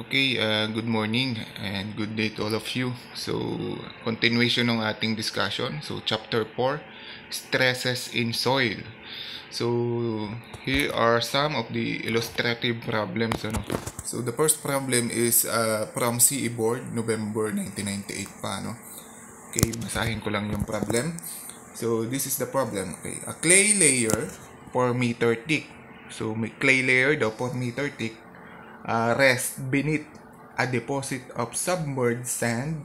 Okay, uh, good morning and good day to all of you. So, continuation ng ating discussion. So, chapter 4, stresses in soil. So, here are some of the illustrative problems. Ano? So, the first problem is uh, from CE Board, November 1998 pa. No? Okay, basahin ko lang yung problem. So, this is the problem. Okay, a clay layer 4 meter thick. So, may clay layer daw 4 meter thick uh, rest beneath a deposit of submerged sand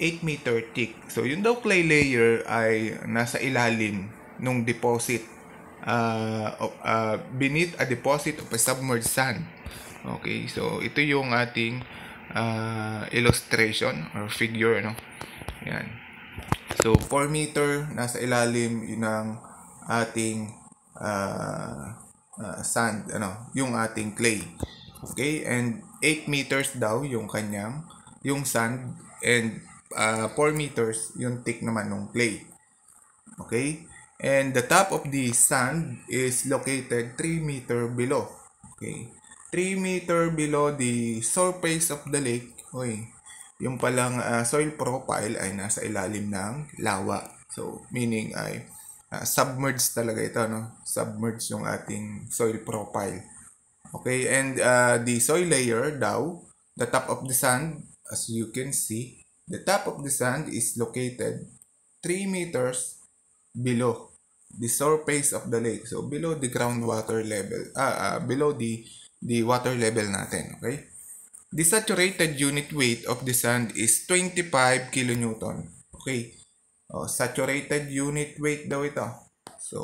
8 meter thick. So, yung daw clay layer ay nasa ilalim ng deposit uh, uh, beneath a deposit of a submerged sand. Okay, so ito yung ating uh, illustration or figure, no? Yan. So, 4 meter nasa ilalim yun ang ating uh, uh, sand, ano, yung ating clay. Okay? And 8 meters daw yung kanyang, yung sand, and uh, ah, 4 meters yung thick naman ng clay. Okay? And the top of the sand is located 3 meter below. Okay? 3 meter below the surface of the lake. Okay? Yung palang uh, soil profile ay nasa ilalim ng lawa. So, meaning ay uh, submerged talaga ito, no? Submerged yung ating soil profile. Okay, and uh, the soil layer daw, the top of the sand, as you can see, the top of the sand is located 3 meters below the surface of the lake. So, below the groundwater level, uh, uh, below the, the water level natin, okay? The saturated unit weight of the sand is 25 kilonewton. Okay, oh, saturated unit weight daw ito. So,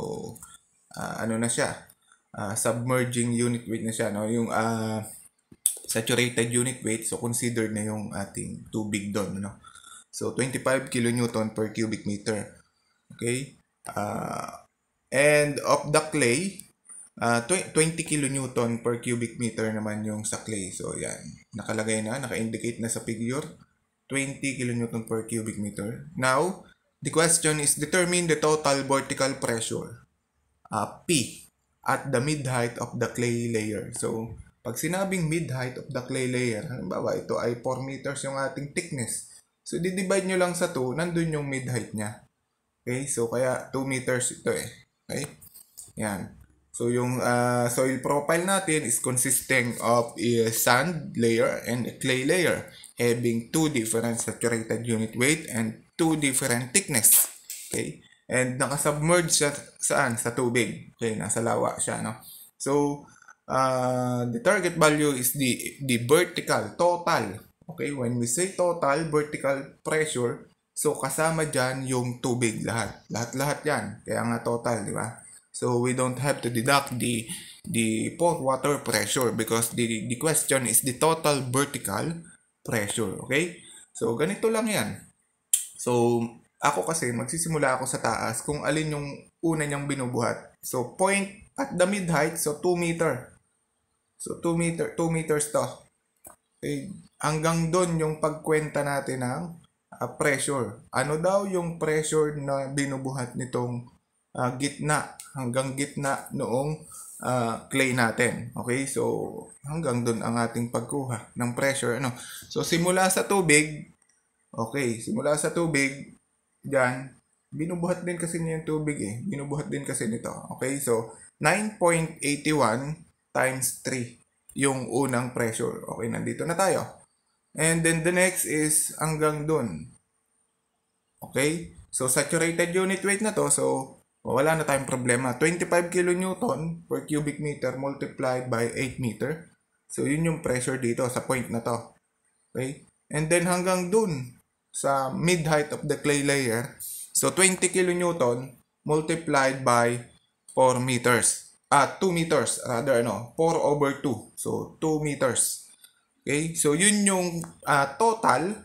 uh, ano na siya? uh, submerging unit weight na siya, no? yung uh, saturated unit weight, so considered na yung ating tubig doon. No? So, 25 kilonewton per cubic meter. Okay? Uh, and of the clay, uh, 20 kilonewton per cubic meter naman yung sa clay. So, yan. Nakalagay na, naka-indicate na sa figure. 20 kilonewton per cubic meter. Now, the question is determine the total vertical pressure. Uh, P at the mid-height of the clay layer. So, pag sinabing mid-height of the clay layer, halimbawa ito ay 4 meters yung ating thickness. So, di-divide nyo lang sa 2, nandun yung mid-height niya. Okay, so kaya 2 meters ito eh. Okay, yan. So, yung uh, soil profile natin is consisting of a sand layer and a clay layer having two different saturated unit weight and two different thickness. Okay, And nakasubmerge siya saan? Sa tubig. Okay, nasa lawa siya, no? So, uh, the target value is the, the vertical, total. Okay, when we say total vertical pressure, so kasama dyan yung tubig lahat. Lahat-lahat yan. Kaya nga total, di ba? So, we don't have to deduct the the port water pressure because the, the question is the total vertical pressure. Okay? So, ganito lang yan. So, ako kasi, magsisimula ako sa taas kung alin yung una niyang binubuhat. So, point at the mid height, so 2 meter. So, 2 meter, 2 meters to. Okay. Eh, hanggang doon yung pagkwenta natin ng uh, pressure. Ano daw yung pressure na binubuhat nitong uh, gitna hanggang gitna noong uh, clay natin. Okay? So, hanggang doon ang ating pagkuha ng pressure. Ano? So, simula sa tubig, okay, simula sa tubig, dyan, binubuhat din kasi niya yung tubig eh. Binubuhat din kasi nito. Okay, so 9.81 times 3 yung unang pressure. Okay, nandito na tayo. And then the next is hanggang dun. Okay, so saturated unit weight na to. So wala na tayong problema. 25 kilonewton per cubic meter multiplied by 8 meter. So yun yung pressure dito sa point na to. Okay, and then hanggang dun, sa mid-height of the clay layer. So 20 kilonewton multiplied by 4 meters. Ah, 2 meters. Rather, ano, 4 over 2. So 2 meters. Okay? So yun yung uh, total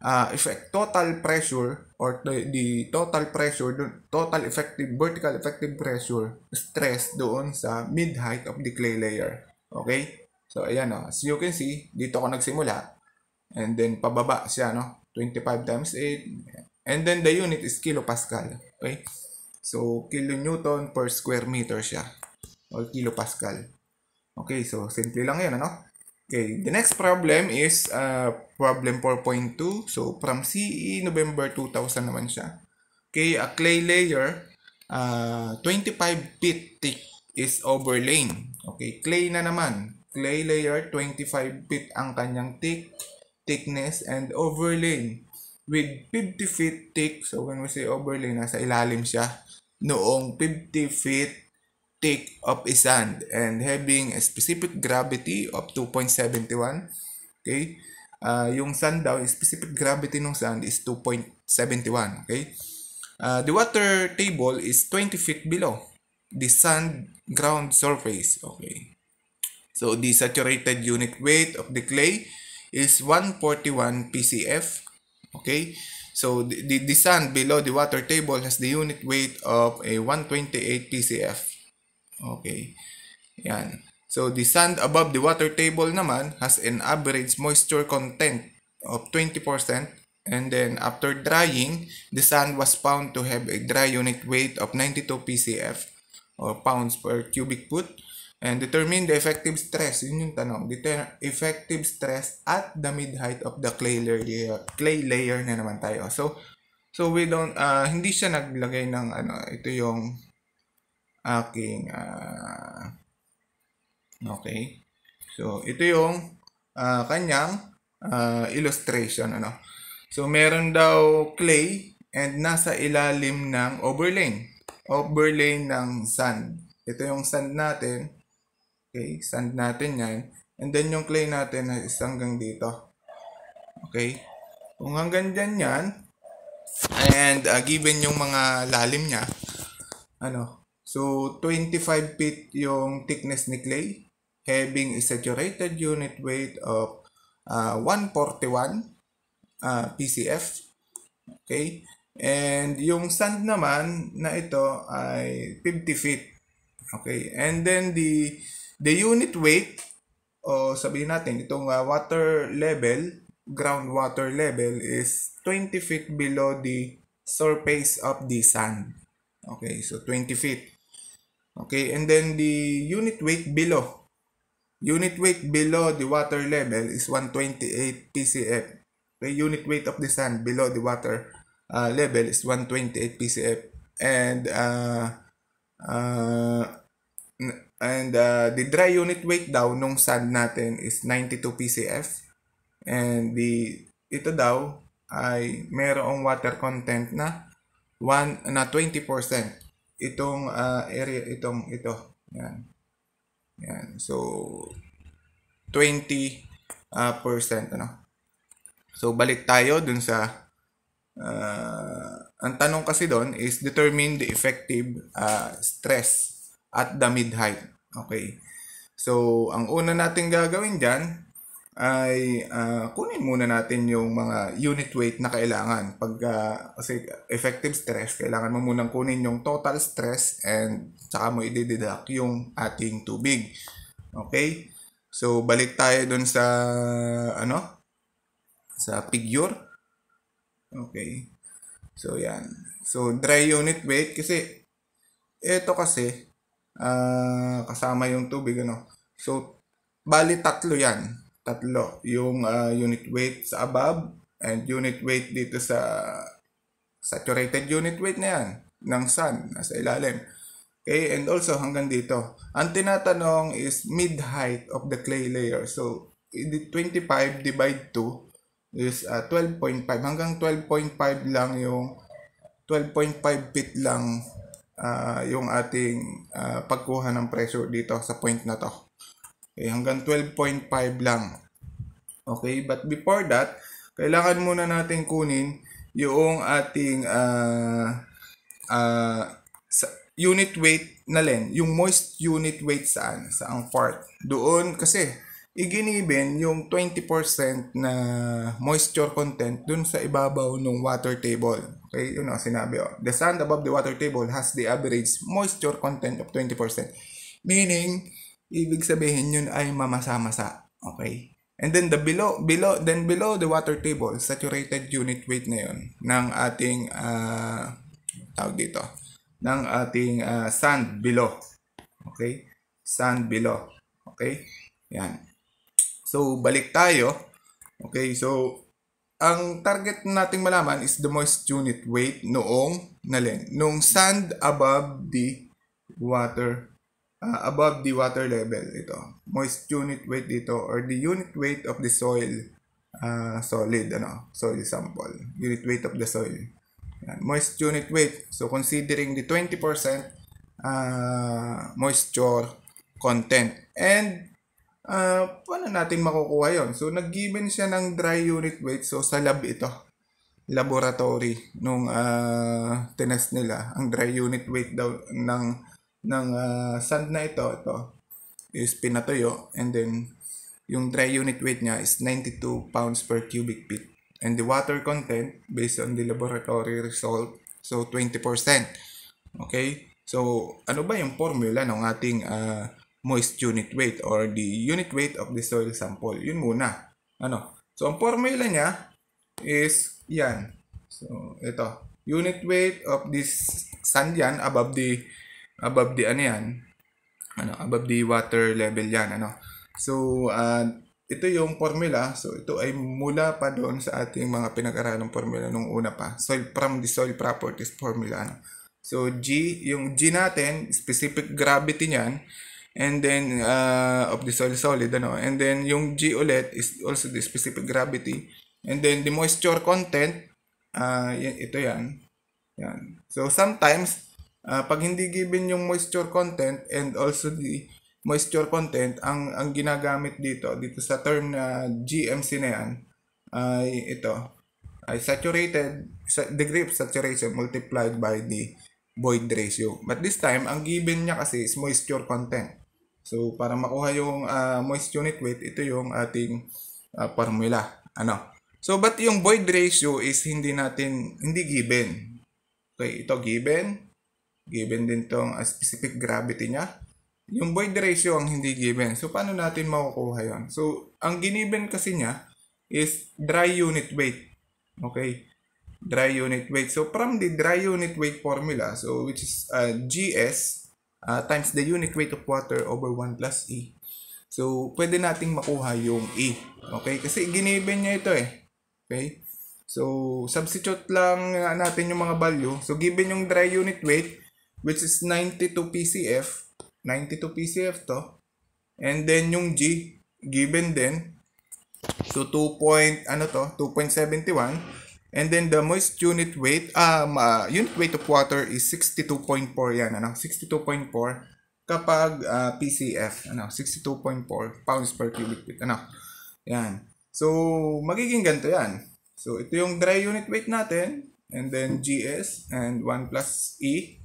uh, effect, total pressure or the, the total pressure, the total effective, vertical effective pressure stress doon sa mid-height of the clay layer. Okay? So, ayan o. Ah. As you can see, dito ako nagsimula. And then, pababa siya, no? 25 times 8. And then the unit is kilopascal. Okay? So, kilonewton per square meter siya. Or kilopascal. Okay, so simple lang yan, ano? Okay, the next problem is uh, problem 4.2. So, from CE November 2000 naman siya. Okay, a clay layer uh, 25 feet thick is overlain. Okay, clay na naman. Clay layer 25 feet ang kanyang thick thickness and overlay with 50 feet thick. So when we say overlay, nasa ilalim siya noong 50 feet thick of sand and having a specific gravity of 2.71. Okay? Uh, yung sand daw, specific gravity ng sand is 2.71. Okay? Uh, the water table is 20 feet below the sand ground surface. Okay. So the saturated unit weight of the clay is 141 PCF. Okay, so the, the, the sand below the water table has the unit weight of a 128 PCF. Okay, yan. So the sand above the water table naman has an average moisture content of 20%. And then after drying, the sand was found to have a dry unit weight of 92 PCF or pounds per cubic foot And determine the effective stress. Yun yung tanong. Deter effective stress at the mid-height of the clay layer, clay layer na naman tayo. So, so we don't, uh, hindi siya naglagay ng ano, ito yung aking, uh, okay. So, ito yung uh, kanyang uh, illustration. Ano. So, meron daw clay and nasa ilalim ng overlay. Overlay ng sand. Ito yung sand natin Okay, sand natin yan. And then yung clay natin is hanggang dito. Okay? Kung hanggang dyan yan, and uh, given yung mga lalim niya, ano, so 25 feet yung thickness ni clay, having a saturated unit weight of uh, 141 uh, PCF. Okay? And yung sand naman na ito ay 50 feet. Okay? And then the The unit weight, o sabihin natin, itong uh, water level, groundwater level is 20 feet below the surface of the sand. Okay, so 20 feet. Okay, and then the unit weight below. Unit weight below the water level is 128 PCF. The unit weight of the sand below the water uh, level is 128 PCF. And uh, uh, And uh, the dry unit weight daw nung sand natin is 92 PCF. And the ito daw ay merong water content na 1 na 20%. Itong uh, area itong ito. Yan. Yan. So 20 uh, percent ano. So balik tayo dun sa uh, ang tanong kasi doon is determine the effective uh, stress at the mid-height. Okay. So, ang una natin gagawin dyan ay uh, kunin muna natin yung mga unit weight na kailangan. Pag uh, kasi effective stress, kailangan mo munang kunin yung total stress and saka mo i-deduct yung ating tubig. Okay? So, balik tayo dun sa ano? Sa figure. Okay. So, yan. So, dry unit weight kasi ito kasi uh, kasama yung tubig ano. So bali tatlo 'yan. Tatlo, yung uh, unit weight sa above and unit weight dito sa saturated unit weight na 'yan ng sun nasa ilalim. Okay, and also hanggang dito. Ang tinatanong is mid-height of the clay layer. So 25 divide 2 is uh, ah, 12.5 hanggang 12.5 lang yung 12.5 feet lang uh, yung ating uh, pagkuha ng pressure dito sa point na to. Okay, eh, hanggang 12.5 lang. Okay, but before that, kailangan muna natin kunin yung ating uh, uh, unit weight na len, yung moist unit weight saan, sa ang part. Doon kasi iginiben yung 20% na moisture content doon sa ibabaw ng water table. Okay, yun ang sinabi. Oh. The sand above the water table has the average moisture content of 20%. Meaning, ibig sabihin yun ay mamasa-masa. Okay? And then the below, below, then below the water table, saturated unit weight na yun ng ating, uh, tawag dito, ng ating uh, sand below. Okay? Sand below. Okay? Yan. So, balik tayo. Okay, so, ang target nating malaman is the moist unit weight noong nalin, noong sand above the water uh, above the water level ito. Moist unit weight dito or the unit weight of the soil uh, solid ano, soil sample. Unit weight of the soil. Yan. Moist unit weight. So considering the 20% uh, ah, moisture content and uh, paano natin makukuha yon So, nag-given siya ng dry unit weight. So, sa lab ito, laboratory nung uh, tinest nila. Ang dry unit weight daw ng, ng uh, sand na ito, ito, is pinatuyo. And then, yung dry unit weight niya is 92 pounds per cubic feet. And the water content, based on the laboratory result, so 20%. Okay? So, ano ba yung formula ng ating uh, moist unit weight or the unit weight of the soil sample. Yun muna. Ano? So, ang formula niya is yan. So, ito. Unit weight of this sand yan above the above the ano yan ano above the water level yan ano so uh, ito yung formula. So, ito ay mula pa doon sa ating mga pinag-aralan formula nung una pa. Soil from the soil properties formula. Ano? So, G, yung G natin, specific gravity niyan, And then, uh, of the soil solid ano. And then, yung G ulit is also the specific gravity. And then, the moisture content, uh, ito yan. Yan. So, sometimes, uh, pag hindi given yung moisture content and also the moisture content, ang, ang ginagamit dito, dito sa term na GMC na yan, ay ito, ay saturated, sa, degree of saturation multiplied by the void ratio. But this time, ang given niya kasi is moisture content. So, para makuha yung uh, ah, moist unit weight, ito yung ating uh, formula. Ano? So, but yung void ratio is hindi natin, hindi given. Okay, ito given. Given din tong uh, specific gravity niya. Yung void ratio ang hindi given. So, paano natin makukuha yon So, ang giniven kasi niya is dry unit weight. Okay? Dry unit weight. So, from the dry unit weight formula, so which is uh, GS, uh, times the unit weight of water over 1 plus E. So, pwede nating makuha yung E. Okay? Kasi giniven niya ito eh. Okay? So, substitute lang natin yung mga value. So, given yung dry unit weight, which is 92 PCF, 92 PCF to, and then yung G, given din, so 2 point, ano to, 2.71, And then the moist unit weight, um, uh, unit weight of water is 62.4 yan, ano, 62.4 kapag uh, PCF, ano, 62.4 pounds per cubic feet, ano, yan. So, magiging ganito yan. So, ito yung dry unit weight natin, and then GS, and 1 plus E,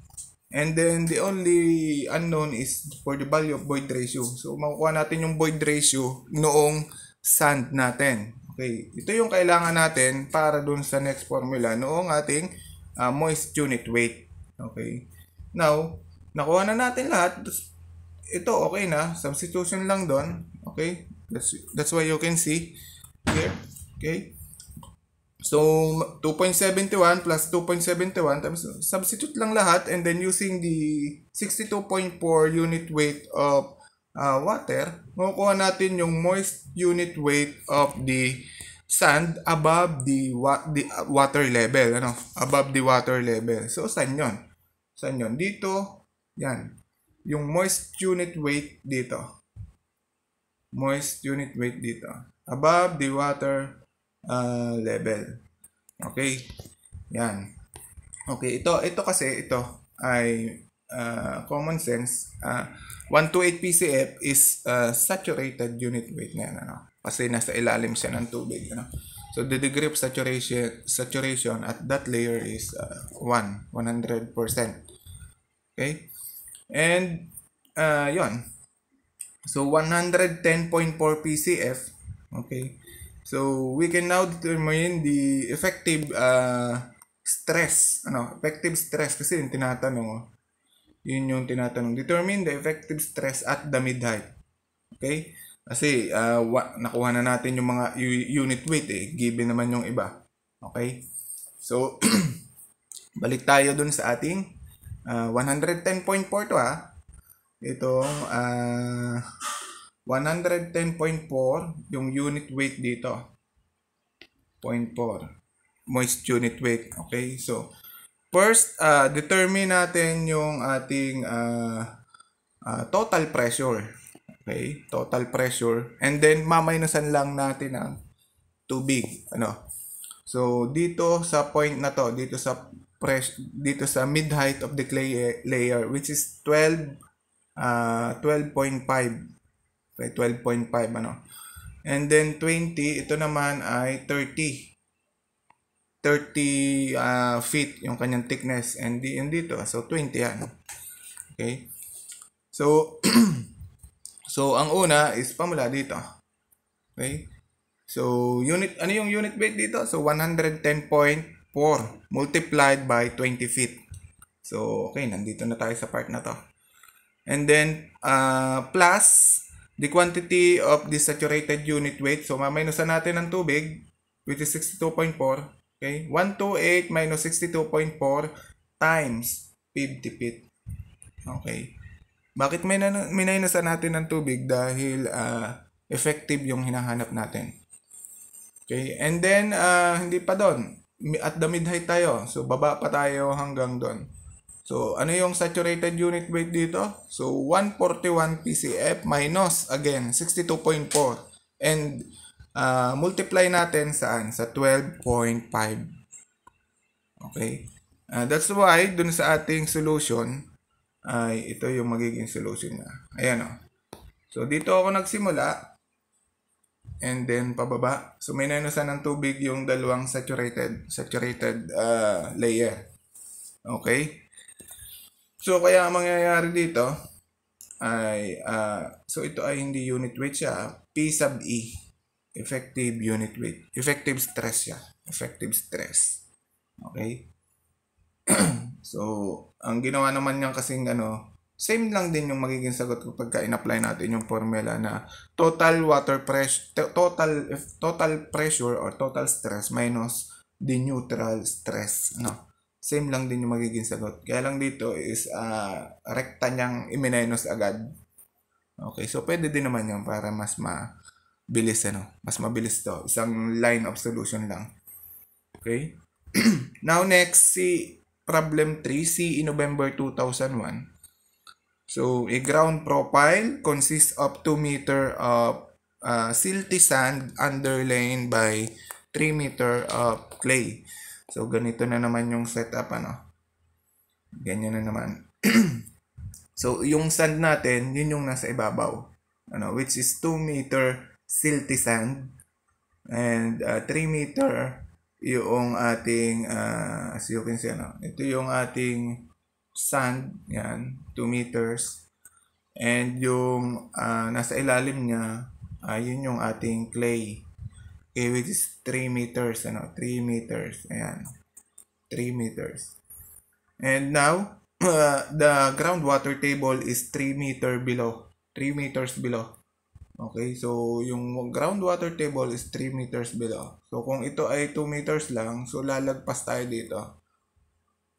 and then the only unknown is for the value of void ratio. So, makukuha natin yung void ratio noong sand natin. Okay, ito yung kailangan natin para dun sa next formula noong ating uh, moist unit weight. Okay. Now, nakuha na natin lahat. Ito okay na, substitution lang doon. Okay? That's that's why you can see here. Okay? So 2.71 plus 2.71 substitute lang lahat and then using the 62.4 unit weight of uh, water, makukuha natin yung moist unit weight of the sand above the, wa the uh, water level. Ano? Above the water level. So, saan yun? Saan yun? Dito, yan. Yung moist unit weight dito. Moist unit weight dito. Above the water uh, level. Okay. Yan. Okay, ito, ito kasi, ito ay uh, common sense, uh, 128 PCF is uh, saturated unit weight na yan, ano? Kasi nasa ilalim siya ng tubig, ano? So the degree of saturation saturation at that layer is uh, 1, 100%. Okay? And uh, 'yon. So 110.4 PCF, okay? So we can now determine the effective uh, stress, ano, effective stress kasi yung tinatanong. Oh. Yun yung tinatanong. Determine the effective stress at the mid-height. Okay? Kasi uh, nakuha na natin yung mga unit weight eh. Given naman yung iba. Okay? So, balik tayo dun sa ating uh, ah, 110.4 to ha. Ah. Ito, uh, 110.4 yung unit weight dito. 0.4 moist unit weight. Okay? So, First, uh, determine natin yung ating uh, uh, total pressure. Okay? Total pressure. And then, maminusan lang natin ang tubig. Ano? So, dito sa point na to, dito sa press dito sa mid height of the clay eh, layer which is 12 uh, 12.5 okay 12.5 ano and then 20 ito naman ay 30 30 uh, ah, feet yung kanyang thickness and yun dito so 20 yan okay so so ang una is pamula dito okay so unit ano yung unit weight dito so 110.4 multiplied by 20 feet so okay nandito na tayo sa part na to and then uh, plus the quantity of the saturated unit weight so maminusan natin ang tubig which is 62.4 Okay? 128 minus 62.4 times 50 feet. Okay. Bakit may na, minainasan natin ng tubig? Dahil uh, effective yung hinahanap natin. Okay? And then, uh, hindi pa doon. At the mid-height tayo. So, baba pa tayo hanggang doon. So, ano yung saturated unit weight dito? So, 141 PCF minus, again, 62.4. And uh, multiply natin saan? Sa 12.5. Okay? Uh, that's why, dun sa ating solution, ay uh, ito yung magiging solution na. Ayan o. Oh. So, dito ako nagsimula. And then, pababa. So, may nanusan ng tubig yung dalawang saturated, saturated uh, layer. Okay? So, kaya ang mangyayari dito ay, uh, so ito ay hindi unit weight siya, P sub E effective unit weight. Effective stress siya. Effective stress. Okay? so, ang ginawa naman niyan kasing ano, same lang din yung magiging sagot kapag ka in-apply natin yung formula na total water pressure, total, total pressure or total stress minus the neutral stress. No? Same lang din yung magiging sagot. Kaya lang dito is uh, ah, rekta niyang i-minus agad. Okay, so pwede din naman yan para mas ma bilis ano. Mas mabilis to. Isang line of solution lang. Okay? Now next, si problem 3, si November 2001. So, a ground profile consists of 2 meter of uh, silty sand underlain by 3 meter of clay. So, ganito na naman yung setup, ano. Ganyan na naman. so, yung sand natin, yun yung nasa ibabaw. Ano, which is 2 meter silty sand. And uh, 3 meter yung ating, uh, as you can see, ano, ito yung ating sand, yan, 2 meters. And yung uh, nasa ilalim niya, uh, yung ating clay. Okay, which is 3 meters, ano, 3 meters, ayan, 3 meters. And now, uh, the groundwater table is 3 meter below, 3 meters below. Okay, so yung groundwater table is 3 meters below. So kung ito ay 2 meters lang, so lalagpas tayo dito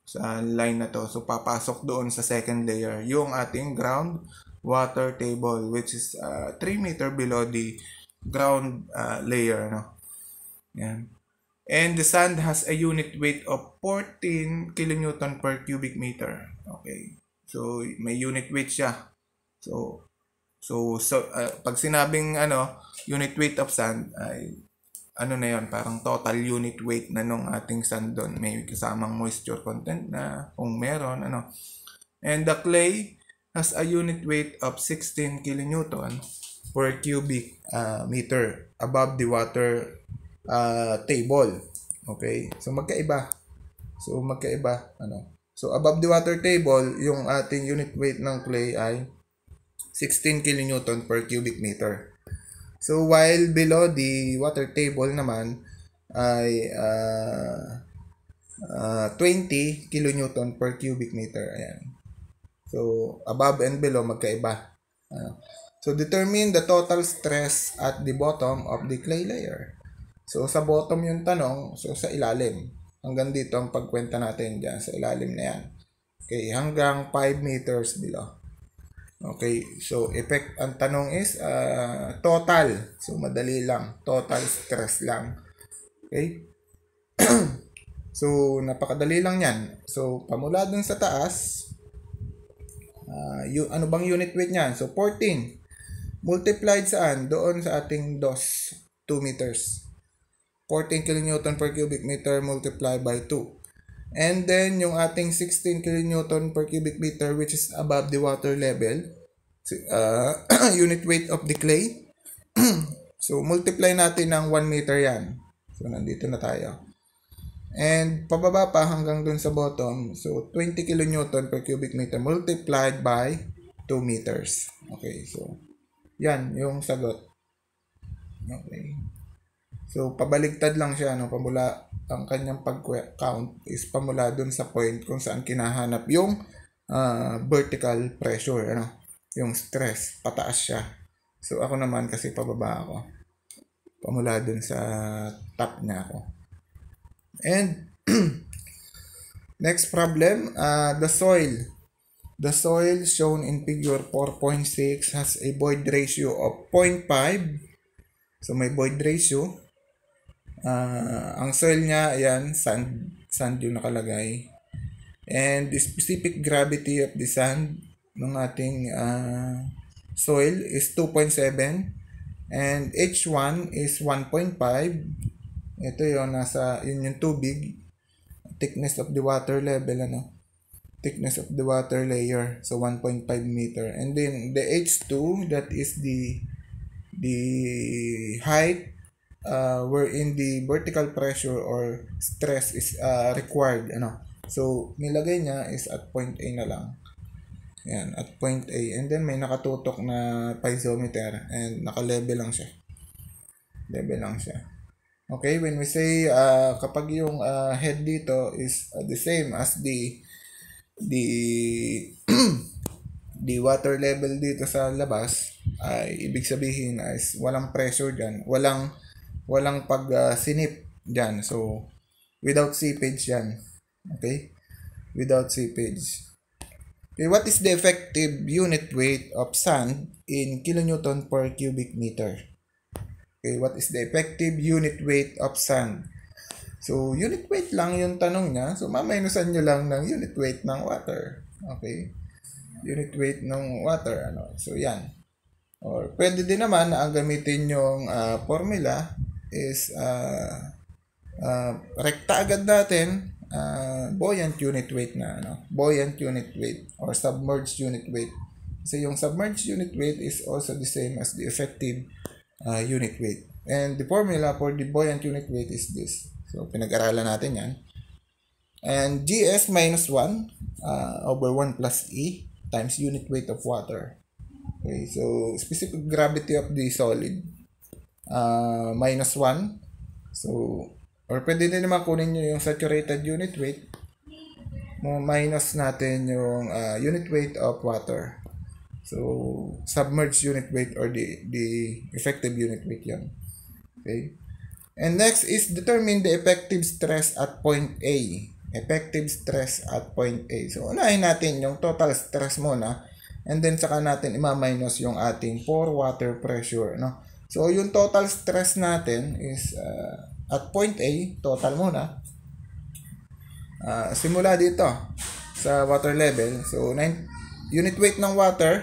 sa line na to. So papasok doon sa second layer yung ating ground water table which is uh, ah, 3 meter below the ground uh, layer. No? Yan. And the sand has a unit weight of 14 kilonewton per cubic meter. Okay. So may unit weight siya. So So, so uh, pag sinabing ano, unit weight of sand ay ano na yon parang total unit weight na nung ating sand doon. May kasamang moisture content na kung meron, ano. And the clay has a unit weight of 16 kN per cubic uh, meter above the water uh, table. Okay? So, magkaiba. So, magkaiba. Ano? So, above the water table, yung ating unit weight ng clay ay 16 kN per cubic meter. So while below the water table naman ay uh, uh, 20 kN per cubic meter. Ayan. So above and below magkaiba. Uh, so determine the total stress at the bottom of the clay layer. So sa bottom yung tanong, so sa ilalim. Hanggang dito ang pagkwenta natin dyan sa ilalim na yan. Okay, hanggang 5 meters below. Okay, so effect, ang tanong is uh, total. So madali lang, total stress lang. Okay? so napakadali lang yan. So pamula dun sa taas, uh, ah, yung, ano bang unit weight niyan? So 14 multiplied saan? Doon sa ating dos, 2 meters. 14 kN per cubic meter multiplied by 2. And then, yung ating 16 kN per cubic meter which is above the water level, uh, unit weight of the clay. so, multiply natin ng 1 meter yan. So, nandito na tayo. And pababa pa hanggang dun sa bottom. So, 20 kilonewton per cubic meter multiplied by 2 meters. Okay, so, yan yung sagot. Okay. So, pabaligtad lang siya, no? Pamula, ang kanyang pag-count is pamula dun sa point kung saan kinahanap yung uh, vertical pressure, ano? Yung stress, pataas siya. So, ako naman kasi pababa ako. Pamula dun sa top niya ako. And, next problem, uh, the soil. The soil shown in figure 4.6 has a void ratio of 0.5. So, may void ratio. Uh, ang soil niya, ayan, sand, sand yung nakalagay. And the specific gravity of the sand ng ating uh, soil is 2.7 and H1 is 1.5. Ito yon nasa, yun yung tubig. Thickness of the water level, ano? Thickness of the water layer. So, 1.5 meter. And then, the H2, that is the the height uh, wherein the vertical pressure or stress is uh, required. Ano? So, nilagay niya is at point A na lang. Yan, at point A. And then, may nakatutok na piezometer and naka-level lang siya. Level lang siya. Okay, when we say uh, kapag yung uh, head dito is uh, the same as the the the water level dito sa labas ay ibig sabihin is walang pressure diyan, walang Walang pag-sinip uh, dyan. So, without seepage yan. Okay? Without seepage. Okay, what is the effective unit weight of sand in kilonewton per cubic meter? Okay, what is the effective unit weight of sand? So, unit weight lang yung tanong niya. So, maminusan nyo lang ng unit weight ng water. Okay? Unit weight ng water. Ano? So, yan. Or, pwede din naman na ang gamitin yung uh, formula is uh, uh, rekta agad natin uh, buoyant unit weight na ano, buoyant unit weight or submerged unit weight. Kasi yung submerged unit weight is also the same as the effective uh, unit weight. And the formula for the buoyant unit weight is this. So, pinag-aralan natin yan. And GS minus 1 uh, over 1 plus E times unit weight of water. Okay, so specific gravity of the solid uh, minus 1. So, or pwede din naman kunin nyo yung saturated unit weight. Minus natin yung uh, unit weight of water. So, submerged unit weight or the, the effective unit weight yan. Okay. And next is determine the effective stress at point A. Effective stress at point A. So, unahin natin yung total stress muna. And then, saka natin ima-minus yung ating pore water pressure. No? So, yung total stress natin is uh, at point A, total muna. Uh, simula dito sa water level. So, 9, unit weight ng water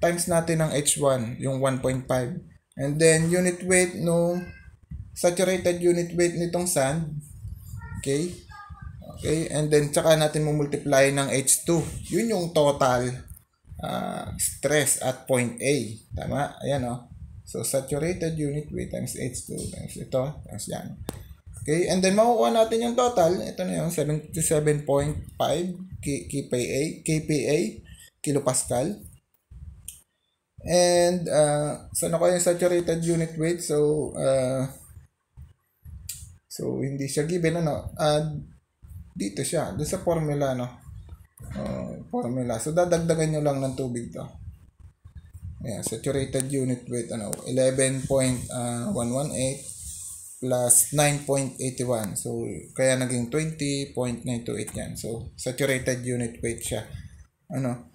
times natin ang H1, yung 1.5. And then, unit weight nung saturated unit weight nitong sand. Okay? Okay? And then, tsaka natin mumultiply ng H2. Yun yung total uh, stress at point A. Tama? Ayan o. Oh. So, saturated unit weight times H2 times ito, times yan. Okay, and then makukuha natin yung total. Ito na yung 77.5 kPa, kPa, kilopascal. And, uh, so ano yung saturated unit weight? So, uh, so hindi siya given, ano? Uh, dito siya, doon sa formula, ano? Uh, formula. So, dadagdagan nyo lang ng tubig to. Yeah, saturated unit weight ano 11.118 ah, plus 9.81. So kaya naging 20.928 yan. So saturated unit weight siya. Ano?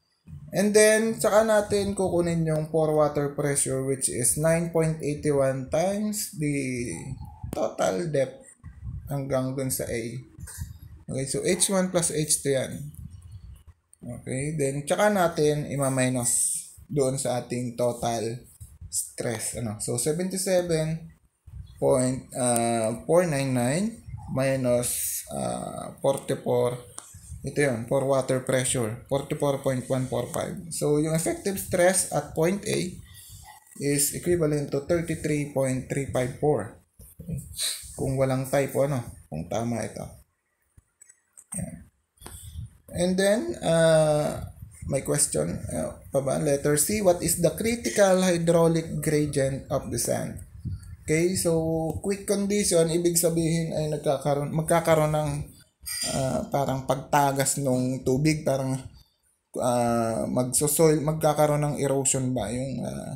And then, saka natin kukunin yung pore water pressure which is 9.81 times the total depth hanggang dun sa A. Okay, so H1 plus H2 yan. Okay, then tsaka natin ima-minus doon sa ating total stress. Ano? So, 77.499 ah, minus uh, ah, 44 ito yun, for water pressure, 44.145. So, yung effective stress at point A is equivalent to 33.354. Kung walang typo, ano? Kung tama ito. And then, uh, my question uh, pa ba? Letter C, what is the critical hydraulic gradient of the sand? Okay, so quick condition, ibig sabihin ay nagkakaroon, magkakaroon ng uh, parang pagtagas ng tubig, parang uh, magsosoil, magkakaroon ng erosion ba yung uh,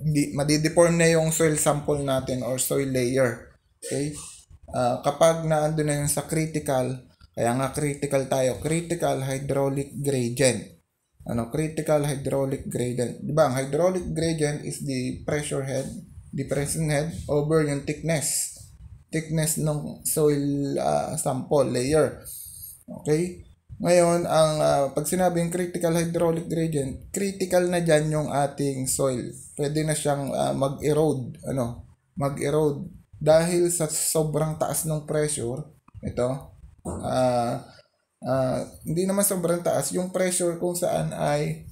hindi, madideform na yung soil sample natin or soil layer. Okay? Uh, kapag naandun na yung sa critical, kaya nga critical tayo, critical hydraulic gradient ano critical hydraulic gradient. 'Di ba? Ang hydraulic gradient is the pressure head, depression head over yung thickness thickness ng soil uh, sample layer. Okay? Ngayon, ang uh, pag sinabing critical hydraulic gradient, critical na diyan yung ating soil. Pwede na siyang uh, mag-erode, ano? Mag-erode dahil sa sobrang taas ng pressure, ito, uh, uh, hindi naman sobrang taas yung pressure kung saan ay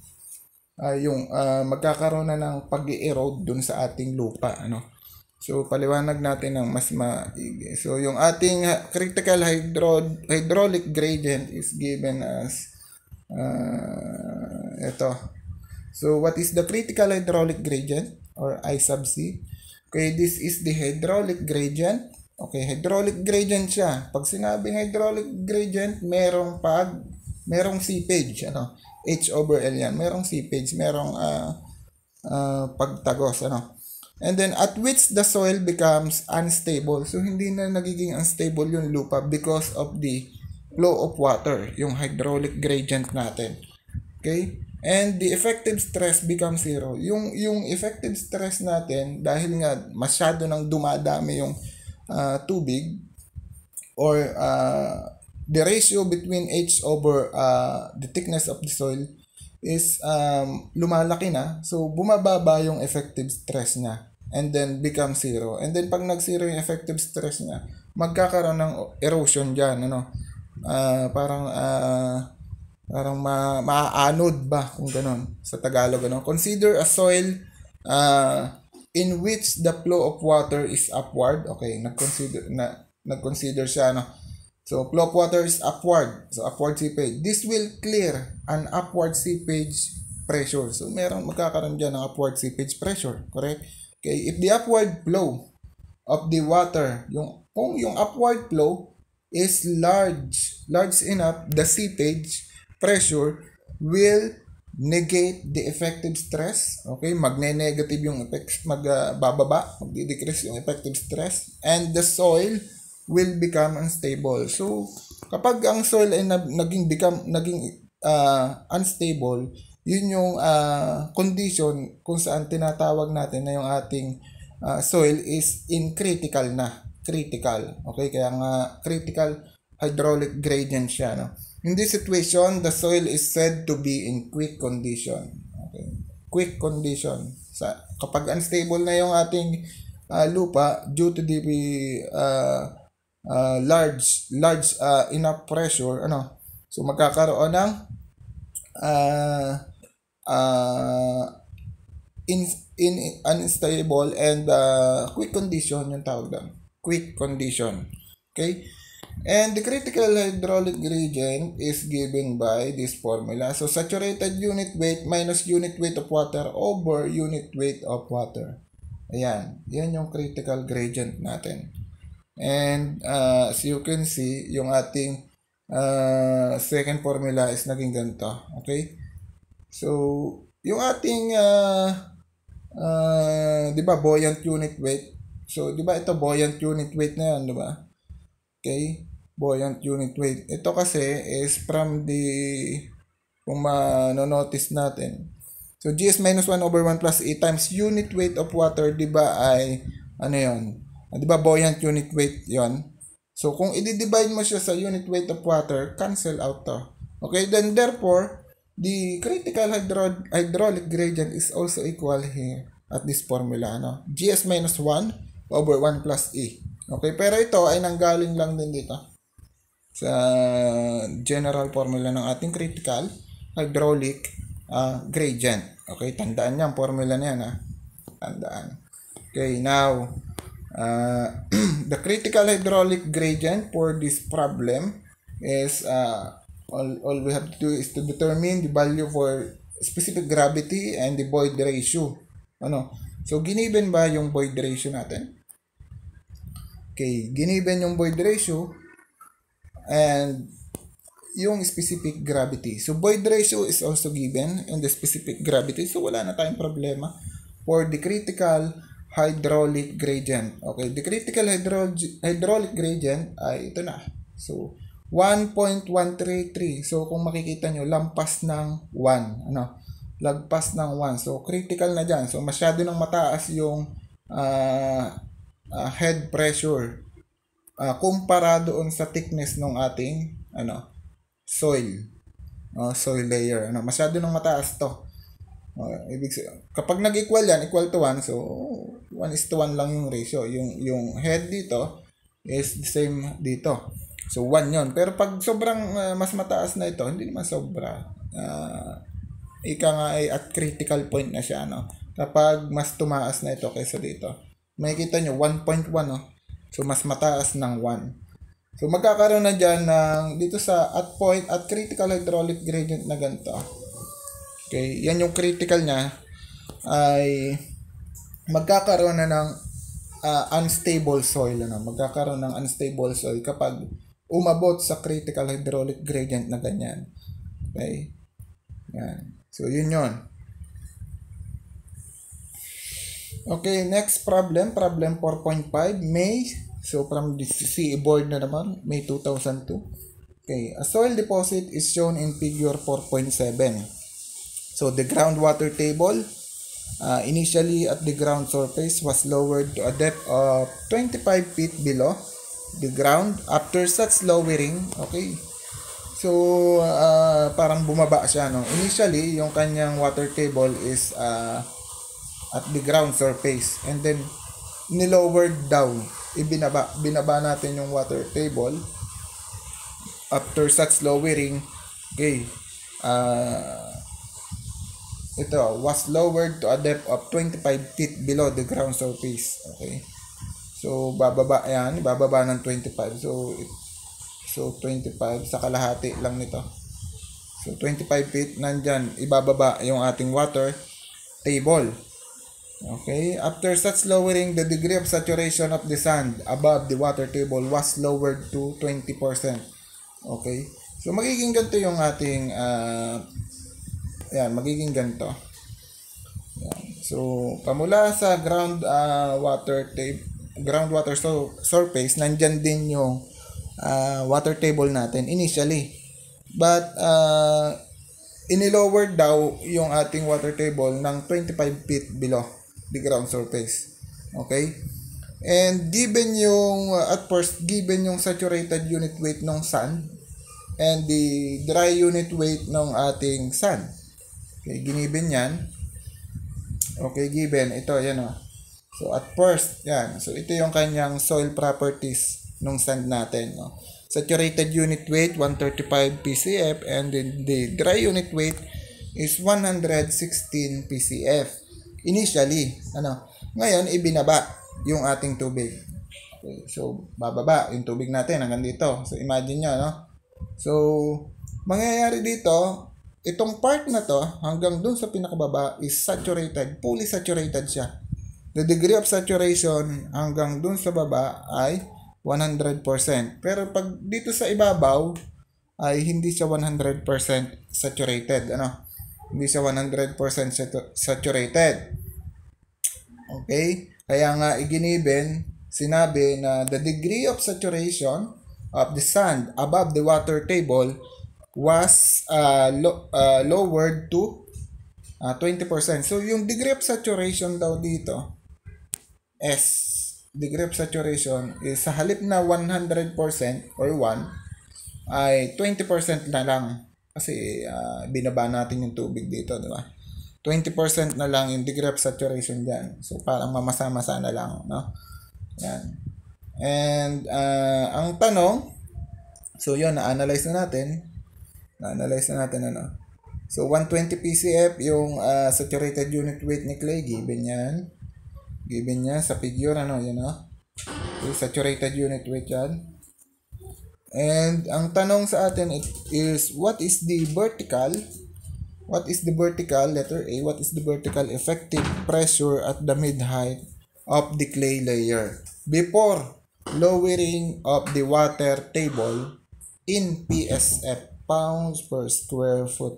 uh, yung uh, magkakaroon na ng pag-erode dun sa ating lupa ano so paliwanag natin ng mas maigi so yung ating critical hydro hydraulic gradient is given as uh, ito so what is the critical hydraulic gradient or I sub C okay this is the hydraulic gradient Okay, hydraulic gradient siya. Pag sinabing hydraulic gradient, merong pag, merong seepage, ano, H over L yan. Merong seepage, merong uh, uh, pagtagos, ano. And then at which the soil becomes unstable. So hindi na nagiging unstable yung lupa because of the flow of water, yung hydraulic gradient natin. Okay? And the effective stress becomes zero. Yung yung effective stress natin dahil nga masyado nang dumadami yung uh, tubig or uh, the ratio between H over uh, the thickness of the soil is um, lumalaki na. So, bumababa yung effective stress niya and then become zero. And then, pag nag-zero yung effective stress niya, magkakaroon ng erosion dyan, ano? Uh, parang, uh, parang ma maaanod ba, kung ganon, sa Tagalog, ano? Consider a soil uh, in which the flow of water is upward. Okay, nag-consider na nag-consider siya no. So flow of water is upward. So upward seepage. This will clear an upward seepage pressure. So meron magkakaroon diyan ng upward seepage pressure, correct? Okay, if the upward flow of the water, yung kung yung upward flow is large, large enough, the seepage pressure will negate the effective stress. Okay, magne-negative yung effects, magbababa, uh, magdi-decrease yung effective stress and the soil will become unstable. So, kapag ang soil ay naging become naging uh, unstable, yun yung uh, condition kung saan tinatawag natin na yung ating uh, soil is in critical na, critical. Okay, kaya nga critical hydraulic gradient siya, no. In this situation, the soil is said to be in quick condition. Okay. Quick condition. Sa, kapag unstable na yung ating uh, lupa due to the uh, uh, large large uh, enough pressure ano so magkakaroon ng uh, uh, in, in unstable and uh, quick condition yung tawag doon quick condition okay And the critical hydraulic gradient is given by this formula. So saturated unit weight minus unit weight of water over unit weight of water. Ayan, yan yung critical gradient natin. And uh, as you can see, yung ating uh, second formula is naging ganito. Okay? So, yung ating uh, uh, 'di ba buoyant unit weight. So, 'di ba ito buoyant unit weight na 'yan, 'di ba? Okay? buoyant unit weight. Ito kasi is from the, kung ma-notice natin. So, GS minus 1 over 1 plus E times unit weight of water, di ba ay, ano yon ah, Di ba buoyant unit weight yon So, kung i-divide mo siya sa unit weight of water, cancel out to. Okay, then therefore, the critical hydro hydraulic gradient is also equal here at this formula. Ano? GS minus 1 over 1 plus E. Okay, pero ito ay nanggaling lang din dito sa general formula ng ating critical hydraulic uh, gradient. Okay, tandaan niyan formula na yan ha. Ah. Tandaan. Okay, now uh, the critical hydraulic gradient for this problem is uh, all, all we have to do is to determine the value for specific gravity and the void ratio. Ano? So, giniven ba yung void ratio natin? Okay, giniven yung void ratio, and yung specific gravity. So void ratio is also given in the specific gravity. So wala na tayong problema for the critical hydraulic gradient. Okay, the critical hydro hydraulic gradient ay ito na. So 1.133. So kung makikita nyo, lampas ng 1. Ano? Lagpas ng 1. So critical na dyan. So masyado nang mataas yung uh, uh, head pressure uh, kumpara doon sa thickness ng ating ano soil uh, soil layer ano masyado nang mataas to uh, ibig kapag nag-equal yan equal to 1 so 1 is to 1 lang yung ratio yung yung head dito is the same dito so 1 yon pero pag sobrang uh, mas mataas na ito hindi naman sobra uh, ika nga ay at critical point na siya ano kapag mas tumaas na ito kaysa dito makikita nyo 1.1 oh So, mas mataas ng 1. So, magkakaroon na dyan ng, dito sa at point, at critical hydraulic gradient na ganito. Okay, yan yung critical niya ay magkakaroon na ng uh, unstable soil. Ano? Magkakaroon ng unstable soil kapag umabot sa critical hydraulic gradient na ganyan. Okay? Yan. So, yun yun. Okay, next problem, problem 4.5, May. So, from this CE board na naman, May 2002. Okay, a soil deposit is shown in figure 4.7. So, the groundwater table, uh, initially at the ground surface, was lowered to a depth of 25 feet below the ground. After such lowering, okay, so uh, parang bumaba siya. No? Initially, yung kanyang water table is... Uh, at the ground surface and then nilower down ibinaba binaba natin yung water table after such lowering okay uh, ito was lowered to a depth of 25 feet below the ground surface okay so bababa yan bababa ng 25 so it, so 25 sa kalahati lang nito so 25 feet nandyan ibababa yung ating water table Okay, after such lowering, the degree of saturation of the sand above the water table was lowered to 20%. Okay, so magiging ganito yung ating, uh, ah, yan, magiging ganito. Yan. So, pamula sa ground uh, water table, groundwater so surface, nandyan din yung uh, water table natin initially. But, uh, inilower daw yung ating water table ng 25 feet below the ground surface. Okay? And given yung, uh, at first, given yung saturated unit weight ng sand and the dry unit weight ng ating sand. Okay, giniven yan. Okay, given. Ito, yan o. Oh. So, at first, yan. So, ito yung kanyang soil properties ng sand natin. No? Oh. Saturated unit weight, 135 PCF. And then the dry unit weight is 116 PCF initially. Ano? Ngayon, ibinaba yung ating tubig. Okay, so, bababa yung tubig natin hanggang dito. So, imagine nyo, no? So, mangyayari dito, itong part na to, hanggang dun sa pinakababa, is saturated. Fully saturated siya. The degree of saturation hanggang dun sa baba ay 100%. Pero pag dito sa ibabaw, ay hindi siya 100% saturated. Ano? Hindi siya 100% saturated. Okay? Kaya nga iginiben, sinabi na the degree of saturation of the sand above the water table was uh, lo- uh, lowered to uh, 20%. So, yung degree of saturation daw dito, S, degree of saturation is sa halip na 100% or 1, ay 20% na lang. Kasi uh, binaba natin yung tubig dito, di ba? 20% na lang yung degree of saturation dyan. So, parang mamasama sana lang, no? Yan. And, uh, ang tanong, so yun, na-analyze na natin. Na-analyze na natin, ano? So, 120 PCF yung uh, saturated unit weight ni clay. Given yan. Given niya sa figure, ano, yun, no? So, saturated unit weight yan. And ang tanong sa atin is what is the vertical what is the vertical letter A what is the vertical effective pressure at the mid height of the clay layer before lowering of the water table in PSF pounds per square foot.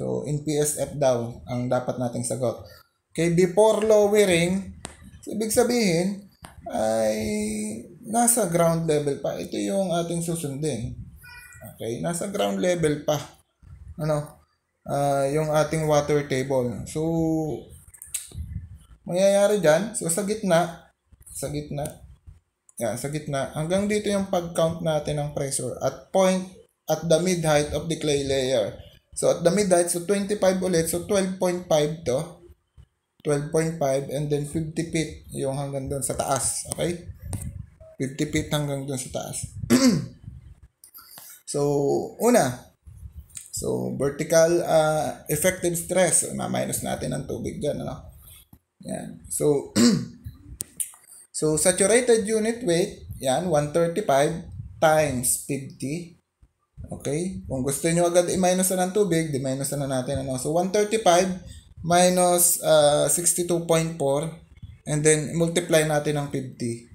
So in PSF daw ang dapat nating sagot. Okay, before lowering, so ibig sabihin ay nasa ground level pa. Ito yung ating susundin. Okay, nasa ground level pa. Ano? Uh, yung ating water table. So, mangyayari dyan. So, sa gitna, sa gitna, yan, sa gitna, hanggang dito yung pag-count natin ng pressure at point at the mid-height of the clay layer. So, at the mid-height, so 25 ulit. So, 12.5 to. 12.5 and then 50 feet yung hanggang doon sa taas. Okay? 50 feet hanggang dun sa taas. so, una, so vertical uh, effective stress, so, ma-minus natin ang tubig dyan, ano? Yan. So, so saturated unit weight, yan, 135 times 50. Okay? Kung gusto nyo agad i-minus na ng tubig, di-minus na natin, ano? So, 135 minus uh, ah, 62.4 and then multiply natin ng 50.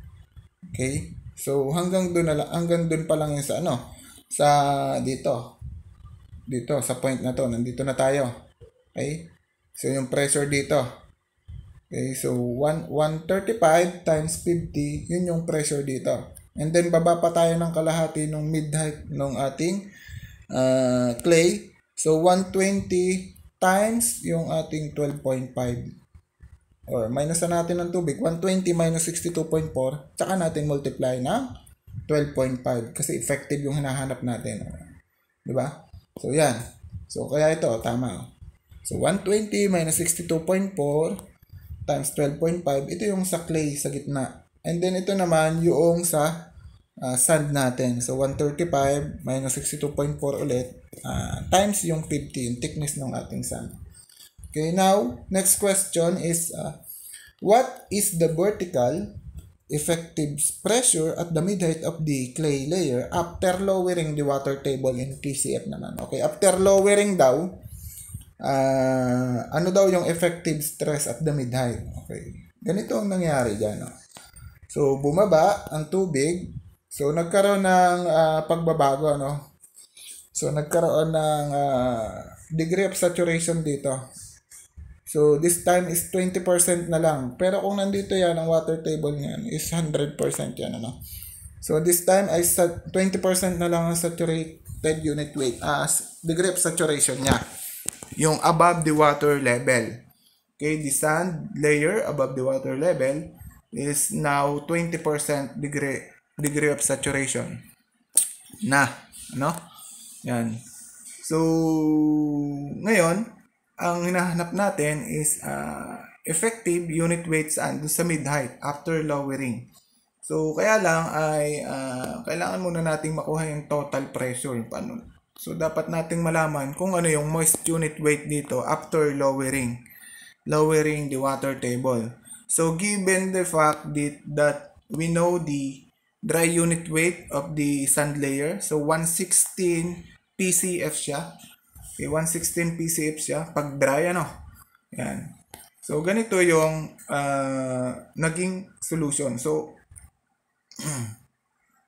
Okay? So hanggang doon na hanggang doon pa lang 'yan sa ano sa dito. Dito sa point na 'to, nandito na tayo. Okay? So yung pressure dito. Okay, so 1 135 times 50, yun yung pressure dito. And then baba pa tayo ng kalahati ng mid height ng ating uh, clay. So 120 times yung ating 12.5 or minus na natin ng tubig, 120 minus 62.4, tsaka natin multiply na 12.5 kasi effective yung hinahanap natin. Di ba? So, yan. So, kaya ito, tama. So, 120 minus 62.4 times 12.5, ito yung sa clay sa gitna. And then, ito naman yung sa uh, sand natin. So, 135 minus 62.4 ulit uh, times yung 50, yung thickness ng ating sand. Okay, now next question is uh, what is the vertical effective pressure at the mid-height of the clay layer after lowering the water table in TCF naman. Okay, after lowering daw, uh, ano daw yung effective stress at the mid-height? Okay, ganito ang nangyari dyan. No? Oh. So, bumaba ang tubig. So, nagkaroon ng uh, pagbabago. No? So, nagkaroon ng uh, degree of saturation dito. So, this time is 20% na lang. Pero kung nandito yan, ang water table niyan is 100% yan, ano. So, this time I ay 20% na lang ang saturated unit weight. Ah, uh, degree of saturation niya. Yung above the water level. Okay, the sand layer above the water level is now 20% degree degree of saturation. Na, ano? Yan. So, ngayon, ang hinahanap natin is uh, effective unit weight saan? Doon sa mid-height after lowering. So, kaya lang ay uh, kailangan muna nating makuha yung total pressure. Paano? So, dapat nating malaman kung ano yung moist unit weight dito after lowering. Lowering the water table. So, given the fact that, that we know the dry unit weight of the sand layer, so 116 PCF siya. Okay, 116 PCF siya. Pag dry, ano? Yan. So, ganito yung uh, naging solution. So,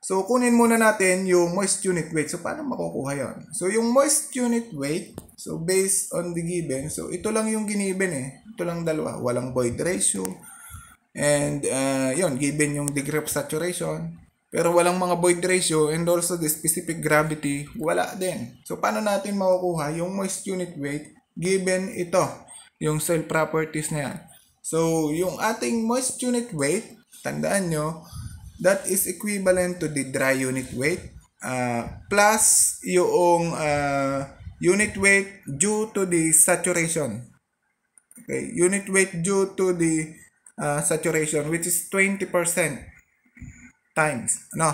so, kunin muna natin yung moist unit weight. So, paano makukuha yon? So, yung moist unit weight, so, based on the given, so, ito lang yung giniven eh. Ito lang dalawa. Walang void ratio. And, uh, ah, yon given yung degree of saturation. Pero walang mga void ratio and also the specific gravity, wala din. So paano natin makukuha yung moist unit weight given ito, yung soil properties na yan. So yung ating moist unit weight, tandaan nyo, that is equivalent to the dry unit weight uh, plus yung uh, unit weight due to the saturation. Okay, unit weight due to the uh, saturation which is 20% times. Ano?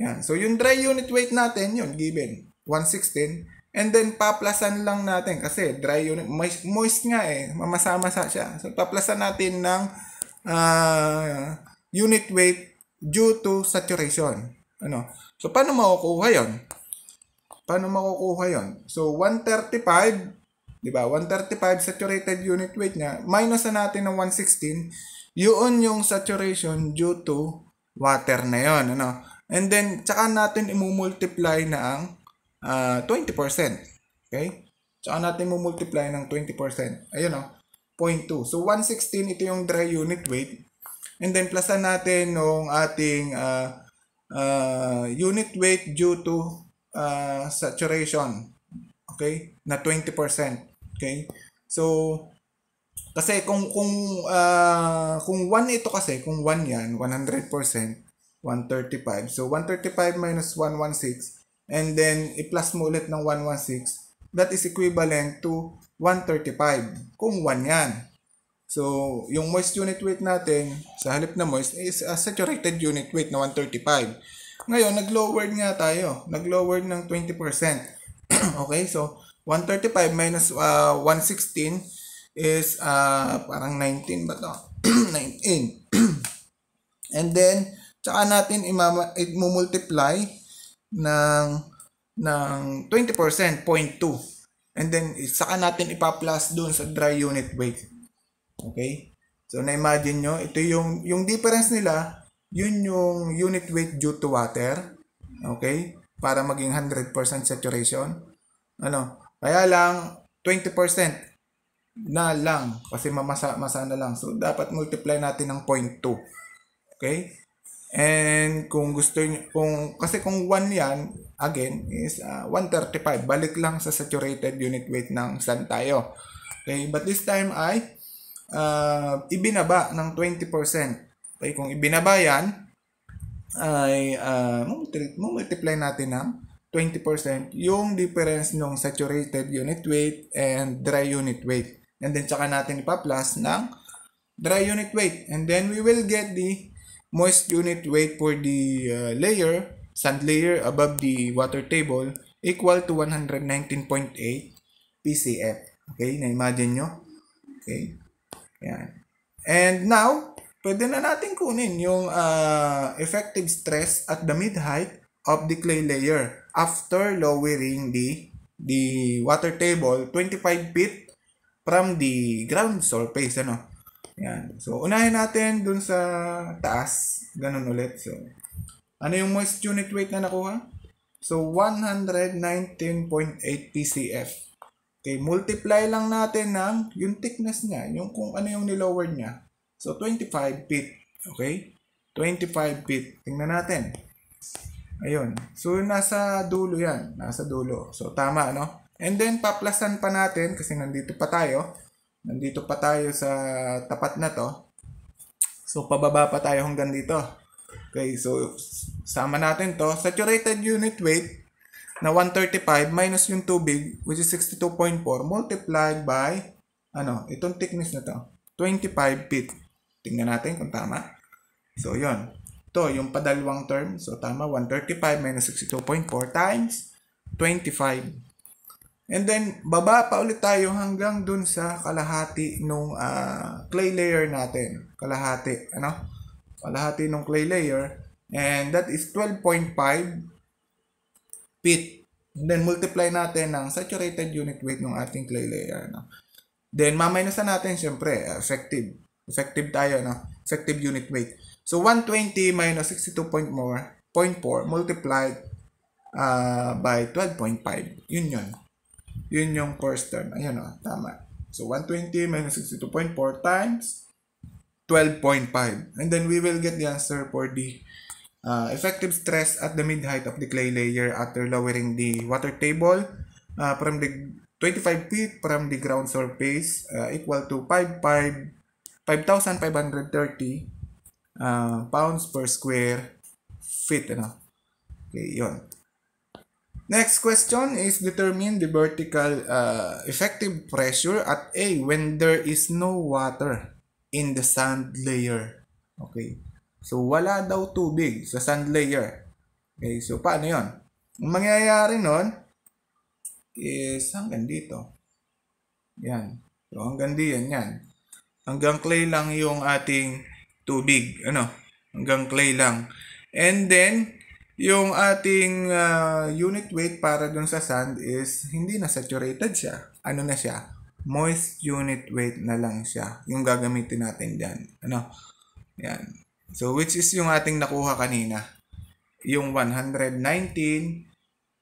Yan. So, yung dry unit weight natin, yun, given, 116. And then, paplasan lang natin kasi dry unit, moist, moist nga eh, mamasa-masa siya. So, paplasan natin ng uh, unit weight due to saturation. Ano? So, paano makukuha yon? Paano makukuha yon? So, 135 'di ba? 135 saturated unit weight niya. Minus na natin ng 116, yun yung saturation due to water na yon ano? And then, tsaka natin imumultiply na ang uh, ah, 20%. Okay? Tsaka natin i-multiply ng 20%. Ayun o, oh, 0.2. So, 116, ito yung dry unit weight. And then, plusan natin nung ating uh, uh, unit weight due to uh, saturation. Okay? Na 20%. Okay? So, kasi kung kung uh, kung 1 ito kasi, kung 1 yan, 100%, 135. So 135 minus 116 and then i-plus mo ulit ng 116, that is equivalent to 135 kung 1 yan. So, yung moist unit weight natin, sa halip na moist, is a saturated unit weight na 135. Ngayon, nag-lowered nga tayo. Nag-lowered ng 20%. okay, so 135 minus uh, ah, 116 is uh, parang 19 ba to? 19. And then, tsaka natin imama, i-multiply ng, ng 20%, 0.2. And then, saka natin ipa-plus dun sa dry unit weight. Okay? So, na-imagine nyo, ito yung, yung difference nila, yun yung unit weight due to water. Okay? Para maging 100% saturation. Ano? Kaya lang, 20% na lang kasi mamasa masa na lang. So dapat multiply natin ng 0.2. Okay? And kung gusto niyo kung kasi kung 1 'yan, again is uh, ah, 135. Balik lang sa saturated unit weight ng sand tayo. Okay, but this time ay uh, ibinaba ng 20%. Okay, kung ibinaba 'yan ay uh, multiply natin ng 20% yung difference ng saturated unit weight and dry unit weight. And then, saka natin ipa-plus ng dry unit weight. And then, we will get the moist unit weight for the uh, layer, sand layer above the water table equal to 119.8 PCF. Okay? Na-imagine nyo? Okay? Yan. And now, pwede na natin kunin yung uh, effective stress at the mid-height of the clay layer after lowering the the water table 25 feet from the ground surface, ano. Yan. So, unahin natin dun sa taas. Ganun ulit. So, ano yung moist unit weight na nakuha? So, 119.8 PCF. Okay, multiply lang natin ng yung thickness niya, yung kung ano yung nilower niya. So, 25 feet. Okay? 25 feet. Tingnan natin. Ayun. So, nasa dulo yan. Nasa dulo. So, tama, no? And then paplasan pa natin kasi nandito pa tayo. Nandito pa tayo sa tapat na to. So pababa pa tayo hanggang dito. Okay, so sama natin to. Saturated unit weight na 135 minus yung tubig which is 62.4 multiplied by ano, itong thickness na to. 25 feet. Tingnan natin kung tama. So yon. To yung padalawang term. So tama 135 minus 62.4 times 25 And then, baba pa ulit tayo hanggang dun sa kalahati nung uh, clay layer natin. Kalahati, ano? Kalahati nung clay layer. And that is 12.5 feet. And then, multiply natin ng saturated unit weight ng ating clay layer. No? Then, maminusan natin, syempre, effective. Effective tayo, no? Effective unit weight. So, 120 minus 62.4 multiplied uh, by 12.5. Yun yun. Yun yung course term. Ayan o, oh, tama. So, 120 minus 62.4 times 12.5. And then we will get the answer for the uh, effective stress at the mid-height of the clay layer after lowering the water table uh, from the 25 feet from the ground surface uh, equal to 5,530 uh, pounds per square feet. Ano? Okay, yun. Next question is determine the vertical uh, effective pressure at A when there is no water in the sand layer. Okay. So, wala daw tubig sa sand layer. Okay. So, paano yon? Ang mangyayari nun is hanggang dito. Yan. So, hanggang diyan yan. Hanggang clay lang yung ating tubig. Ano? Hanggang clay lang. And then, yung ating uh, unit weight para dun sa sand is hindi na saturated siya. Ano na siya? Moist unit weight na lang siya. Yung gagamitin natin dyan. Ano? Yan. So, which is yung ating nakuha kanina. Yung 119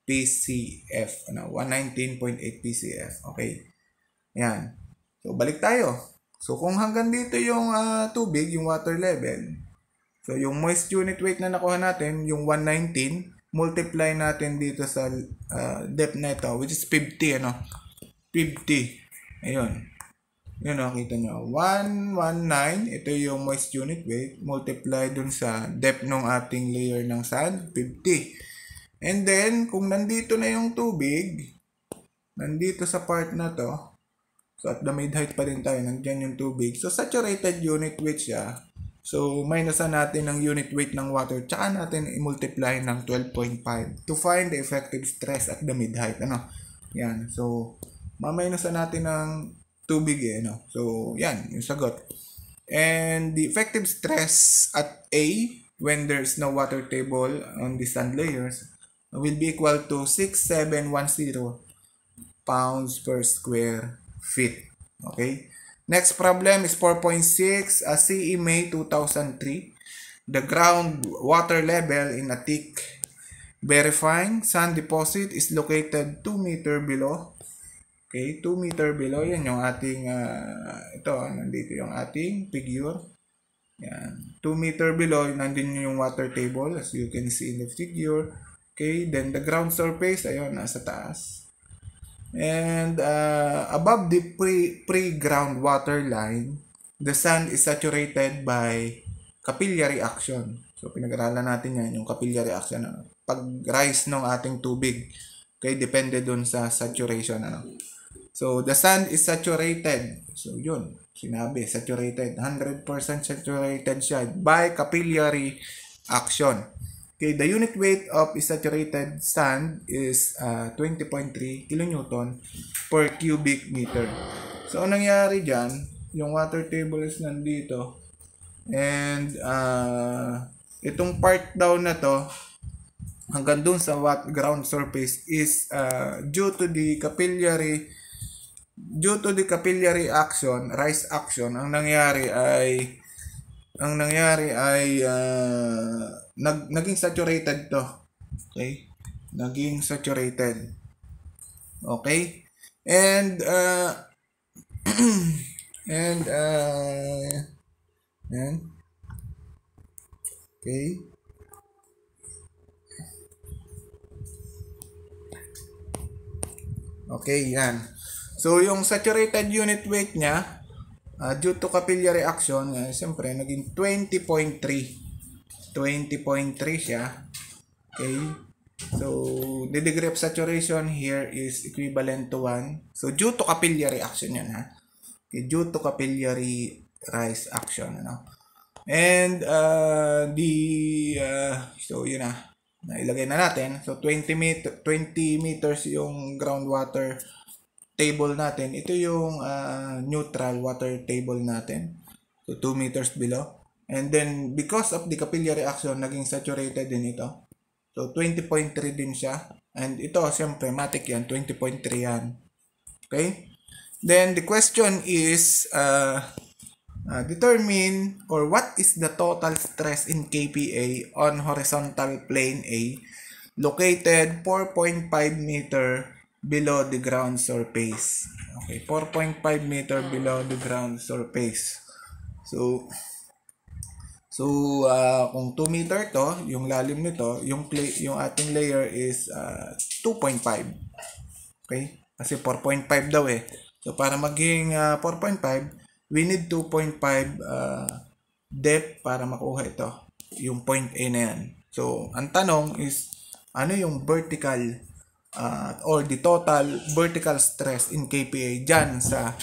PCF. Ano? 119.8 PCF. Okay. Yan. So, balik tayo. So, kung hanggang dito yung uh, tubig, yung water level, So, yung moist unit weight na nakuha natin, yung 119, multiply natin dito sa uh, depth neto, which is 50, ano? 50. Ayun. Yun, nakita nyo. 119, ito yung moist unit weight, multiply dun sa depth ng ating layer ng sand, 50. And then, kung nandito na yung tubig, nandito sa part na to, so at the mid height pa din tayo, nandyan yung tubig. So, saturated unit weight siya, So, minusan natin ang unit weight ng water tsaka natin i-multiply ng 12.5 to find the effective stress at the mid-height. Ano? Yan. So, maminusan natin ng tubig eh. Ano? So, yan. Yung sagot. And the effective stress at A when there's no water table on the sand layers will be equal to 6710 pounds per square feet. Okay? Next problem is 4.6 uh, CE May 2003. The ground water level in a thick verifying sand deposit is located 2 meter below. Okay, 2 meter below. Yan yung ating, uh, ito, nandito yung ating figure. Yan. 2 meter below, nandiyan yung water table as you can see in the figure. Okay, then the ground surface, ayun, nasa taas. And uh, above the pre, pre-groundwater line, the sand is saturated by capillary action. So, pinag-aralan natin yan, yung capillary action. Ano? Pag-rise ng ating tubig. Okay, depende dun sa saturation. Ano? So, the sand is saturated. So, yun. Sinabi, saturated. 100% saturated siya by capillary action. Okay, the unit weight of saturated sand is uh, 20.3 kilonewton per cubic meter. So, anong nangyari dyan, yung water table is nandito. And, uh, itong part daw na to, hanggang dun sa what ground surface is uh, due to the capillary due to the capillary action, rise action, ang nangyari ay ang nangyari ay uh, nag, naging saturated to. Okay? Naging saturated. Okay? And, uh, and, uh, ah, yan. Okay? Okay, yan. So, yung saturated unit weight niya, Uh, due to capillary action, uh, eh, siyempre, naging 20.3. 20.3 siya. Okay? So, the degree of saturation here is equivalent to 1. So, due to capillary action yan, ha? Okay, due to capillary rise action, ano? And, uh, the, uh, so, yun na. Nailagay na natin. So, 20, meter, 20 meters yung groundwater table natin, ito yung uh, neutral water table natin. So 2 meters below. And then because of the capillary action, naging saturated din ito. So 20.3 din siya. And ito, siyempre, matic yan. 20.3 yan. Okay? Then the question is, uh, uh, determine or what is the total stress in KPA on horizontal plane A located 4.5 meter below the ground surface. Okay, 4.5 meter below the ground surface. So, so uh, kung 2 meter to, yung lalim nito, yung, play, yung ating layer is uh, 2.5. Okay? Kasi 4.5 daw eh. So, para maging uh, 4.5, we need 2.5 uh, depth para makuha ito. Yung point A na yan. So, ang tanong is, ano yung vertical uh, or the total vertical stress in kPa dyan sa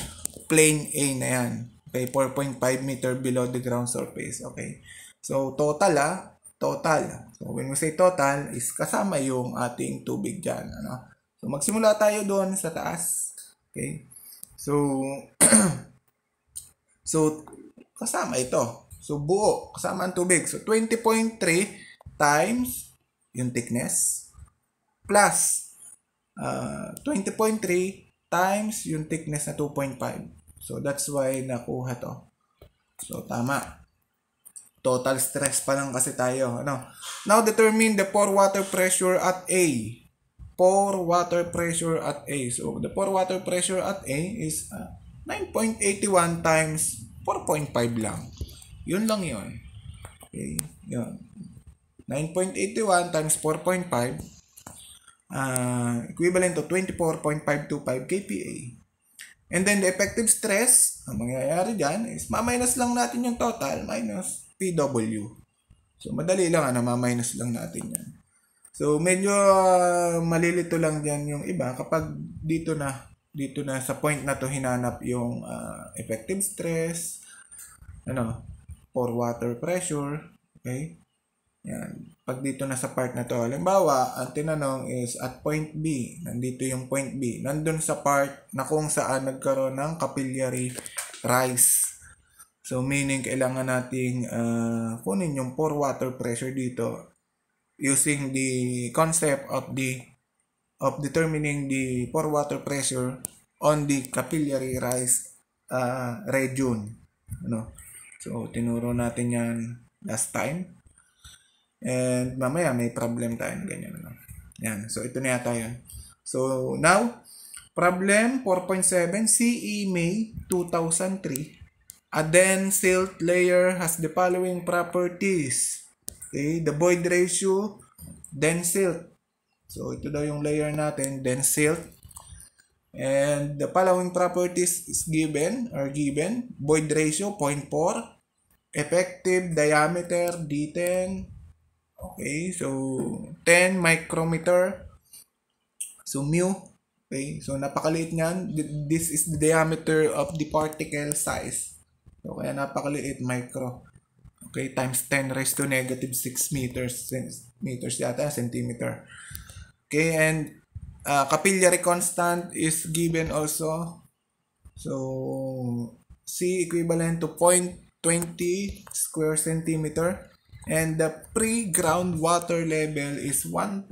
plane A na yan. Okay, 4.5 meter below the ground surface. Okay. So, total ah, total. So, when we say total, is kasama yung ating tubig dyan. Ano? So, magsimula tayo doon sa taas. Okay. So, so, kasama ito. So, buo. Kasama ang tubig. So, 20.3 times yung thickness plus uh, ah, 20.3 times yung thickness na 2.5. So, that's why nakuha to. So, tama. Total stress pa lang kasi tayo. Ano? Now, determine the pore water pressure at A. Pore water pressure at A. So, the pore water pressure at A is uh, ah, 9.81 times 4.5 lang. Yun lang yun. Okay, yun. 9.81 times 4.5 uh, equivalent to 24.525 kPa. And then the effective stress, ang mangyayari dyan is ma-minus lang natin yung total minus PW. So madali lang, ano, ah, ma-minus lang natin yan. So medyo uh, malilito lang dyan yung iba kapag dito na, dito na sa point na to hinanap yung uh, effective stress, ano, for water pressure, okay? Yan. Pag dito na sa part na to, halimbawa, ang tinanong is at point B, nandito yung point B. Nandun sa part na kung saan nagkaroon ng capillary rise. So meaning kailangan nating uh, kunin yung pore water pressure dito using the concept of the of determining the pore water pressure on the capillary rise uh, region. Ano? So tinuro natin 'yan last time. And mamaya may problem tayo ng ganyan. Ano? Yan. So, ito na yata yun. So, now, problem 4.7, CE May 2003. A dense silt layer has the following properties. Okay, the void ratio, dense silt. So, ito daw yung layer natin, dense silt. And the following properties is given or given. Void ratio, 0.4. Effective diameter, D10. Okay, so 10 micrometer. So mu. Okay, so napakaliit niyan. This is the diameter of the particle size. So kaya napakaliit micro. Okay, times 10 raised to negative 6 meters. Meters yata, centimeter. Okay, and uh, capillary constant is given also. So, C equivalent to 0.20 square centimeter and the pre-groundwater level is 1.8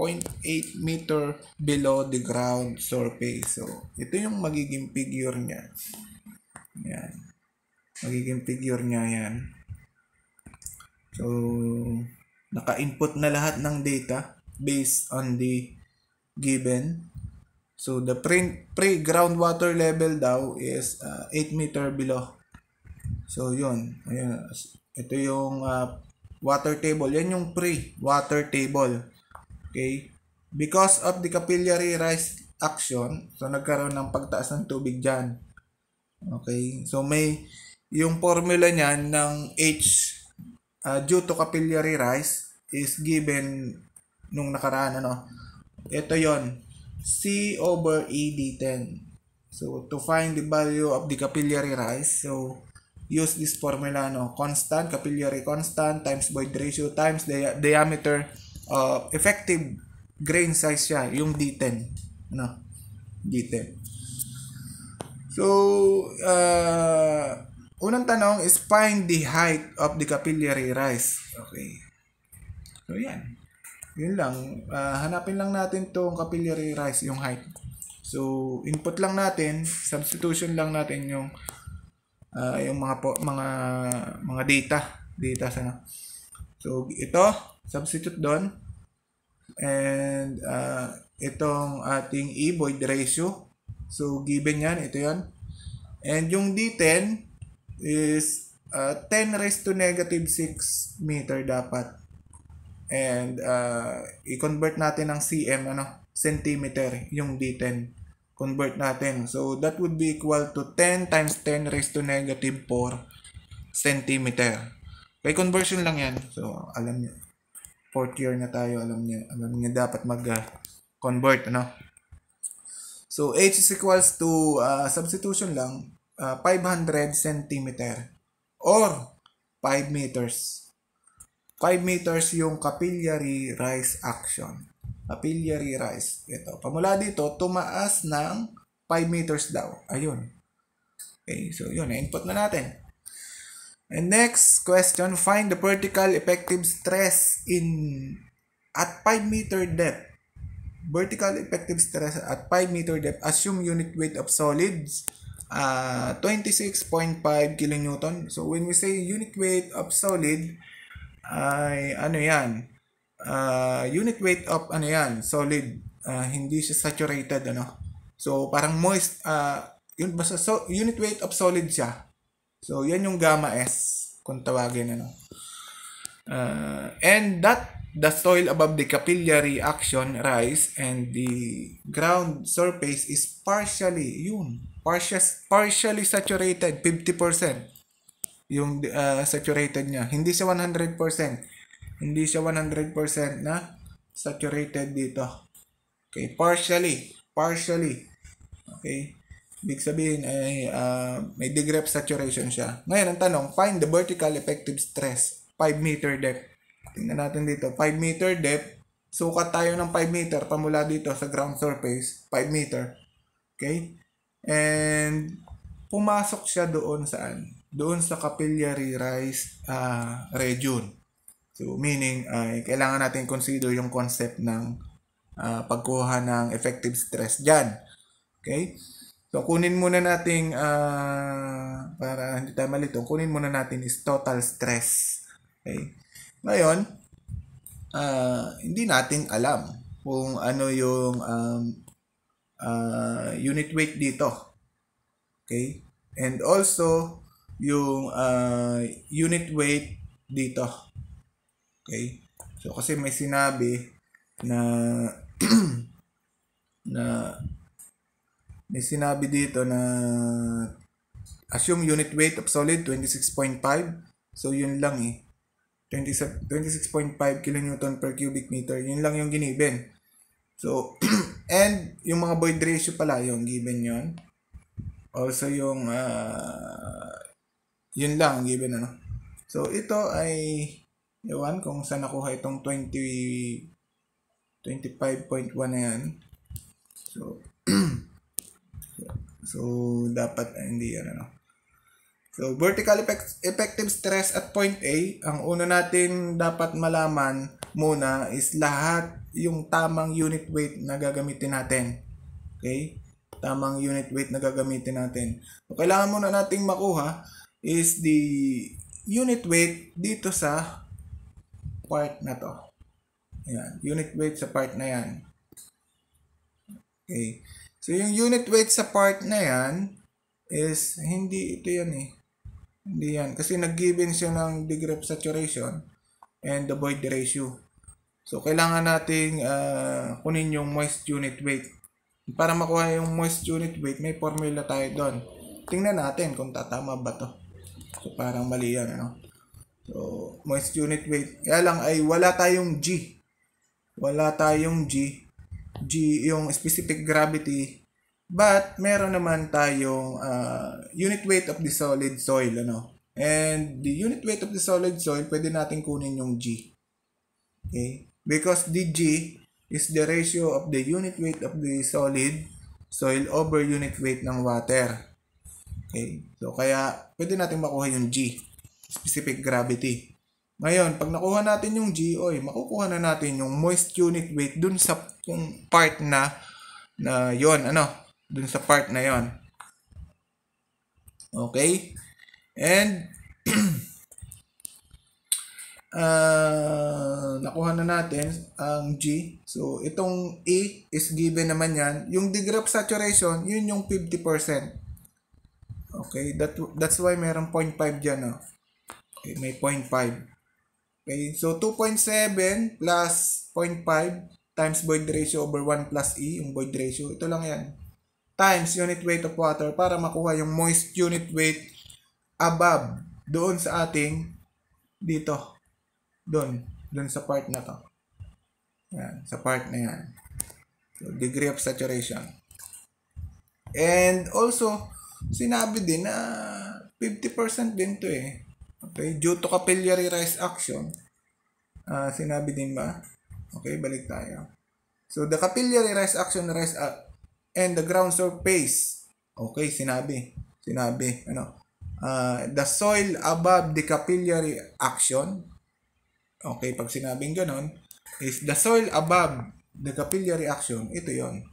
meter below the ground surface. So, ito yung magiging figure niya. Yan. Magiging figure niya yan. So, naka-input na lahat ng data based on the given. So, the pre-groundwater level daw is uh, 8 meter below. So, yun. Ayan. Ito yung uh, water table. Yan yung pre-water table. Okay? Because of the capillary rise action, so nagkaroon ng pagtaas ng tubig diyan. Okay? So may, yung formula niyan ng H uh, due to capillary rise is given nung nakaraan ano. Ito yon C over E D10. So to find the value of the capillary rise, so use this formula no constant capillary constant times void ratio times dia diameter uh, effective grain size siya yung D10 no D10 so uh, unang tanong is find the height of the capillary rise okay so yan yun lang uh, hanapin lang natin tong capillary rise yung height so input lang natin substitution lang natin yung uh, yung mga po, mga mga data data sa ano. So ito substitute doon and uh, itong ating e void ratio. So given yan, ito yan. And yung D10 is uh, ah, 10 raised to negative 6 meter dapat. And uh, i-convert natin ng cm ano, centimeter yung D10 convert natin. So, that would be equal to 10 times 10 raised to negative 4 centimeter. Okay, conversion lang yan. So, alam niyo. Fourth year na tayo. Alam niyo, alam niyo dapat mag-convert, uh, ano? So, H is equals to, uh, substitution lang, uh, 500 centimeter or 5 meters. 5 meters yung capillary rise action papillary rise. Ito. Pamula dito, tumaas ng 5 meters daw. Ayun. Okay, so yun, input na natin. And next question, find the vertical effective stress in at 5 meter depth. Vertical effective stress at 5 meter depth. Assume unit weight of solids uh, ah, 26.5 kilonewton. So when we say unit weight of solid, ay ano yan? uh, unit weight of ano yan, solid. Uh, hindi siya saturated, ano. So, parang moist, uh, yun, basta so, unit weight of solid siya. So, yan yung gamma S, kung tawagin, ano. Uh, and that the soil above the capillary action rise and the ground surface is partially yun partially, partially saturated 50% yung uh, saturated niya hindi siya 100% hindi siya 100% na saturated dito. Okay, partially. Partially. Okay. Ibig sabihin ay uh, may degree of saturation siya. Ngayon, ang tanong, find the vertical effective stress. 5 meter depth. Tingnan natin dito. 5 meter depth. Sukat tayo ng 5 meter pamula dito sa ground surface. 5 meter. Okay? And pumasok siya doon saan? Doon sa capillary rise uh, region. So, meaning, ay kailangan natin consider yung concept ng uh, pagkuha ng effective stress dyan. Okay? So, kunin muna natin, uh, ah, para hindi tayo malito, kunin muna natin is total stress. Okay? Ngayon, uh, hindi natin alam kung ano yung um, uh, unit weight dito. Okay? And also, yung uh, unit weight dito. Okay? So, kasi may sinabi na na may sinabi dito na assume unit weight of solid 26.5 so yun lang eh 26.5 kilonewton per cubic meter yun lang yung giniben so and yung mga void ratio pala yung given yun also yung uh, yun lang given ano so ito ay Ewan kung saan nakuha itong 20, 25.1 na yan. So, so dapat ay ah, hindi yan ano. So, vertical effect, effective stress at point A, ang una natin dapat malaman muna is lahat yung tamang unit weight na gagamitin natin. Okay? Tamang unit weight na gagamitin natin. So, kailangan muna nating makuha is the unit weight dito sa part na to. Ayan, unit weight sa part na yan. Okay. So, yung unit weight sa part na yan is, hindi ito yan eh. Hindi yan. Kasi nag-given siya ng degree of saturation and the void ratio. So, kailangan nating uh, kunin yung moist unit weight. Para makuha yung moist unit weight, may formula tayo doon. Tingnan natin kung tatama ba to. So, parang mali yan, ano? So, moist unit weight. Kaya lang ay wala tayong G. Wala tayong G. G yung specific gravity. But, meron naman tayong uh, unit weight of the solid soil. Ano? And the unit weight of the solid soil, pwede natin kunin yung G. Okay? Because the G is the ratio of the unit weight of the solid soil over unit weight ng water. Okay? So, kaya pwede natin makuha yung G specific gravity. Ngayon, pag nakuha natin yung GOI, e, makukuha na natin yung moist unit weight dun sa yung part na na yon ano, dun sa part na yon. Okay? And uh, nakuha na natin ang G. So, itong E is given naman yan. Yung degree of saturation, yun yung 50%. Okay, that, that's why meron 0.5 dyan. no? Oh may 0.5. Okay, so 2.7 plus 0.5 times void ratio over 1 plus E, yung void ratio, ito lang yan, times unit weight of water para makuha yung moist unit weight above doon sa ating dito, doon, doon sa part na to. Yan, sa part na yan. So, degree of saturation. And also, sinabi din na 50% din to eh. Okay, due to capillary rise action, uh, sinabi din ba? Okay, balik tayo. So, the capillary rise action rise up and the ground surface. Okay, sinabi. Sinabi, ano? Uh, the soil above the capillary action. Okay, pag sinabing ganun, is the soil above the capillary action, ito yon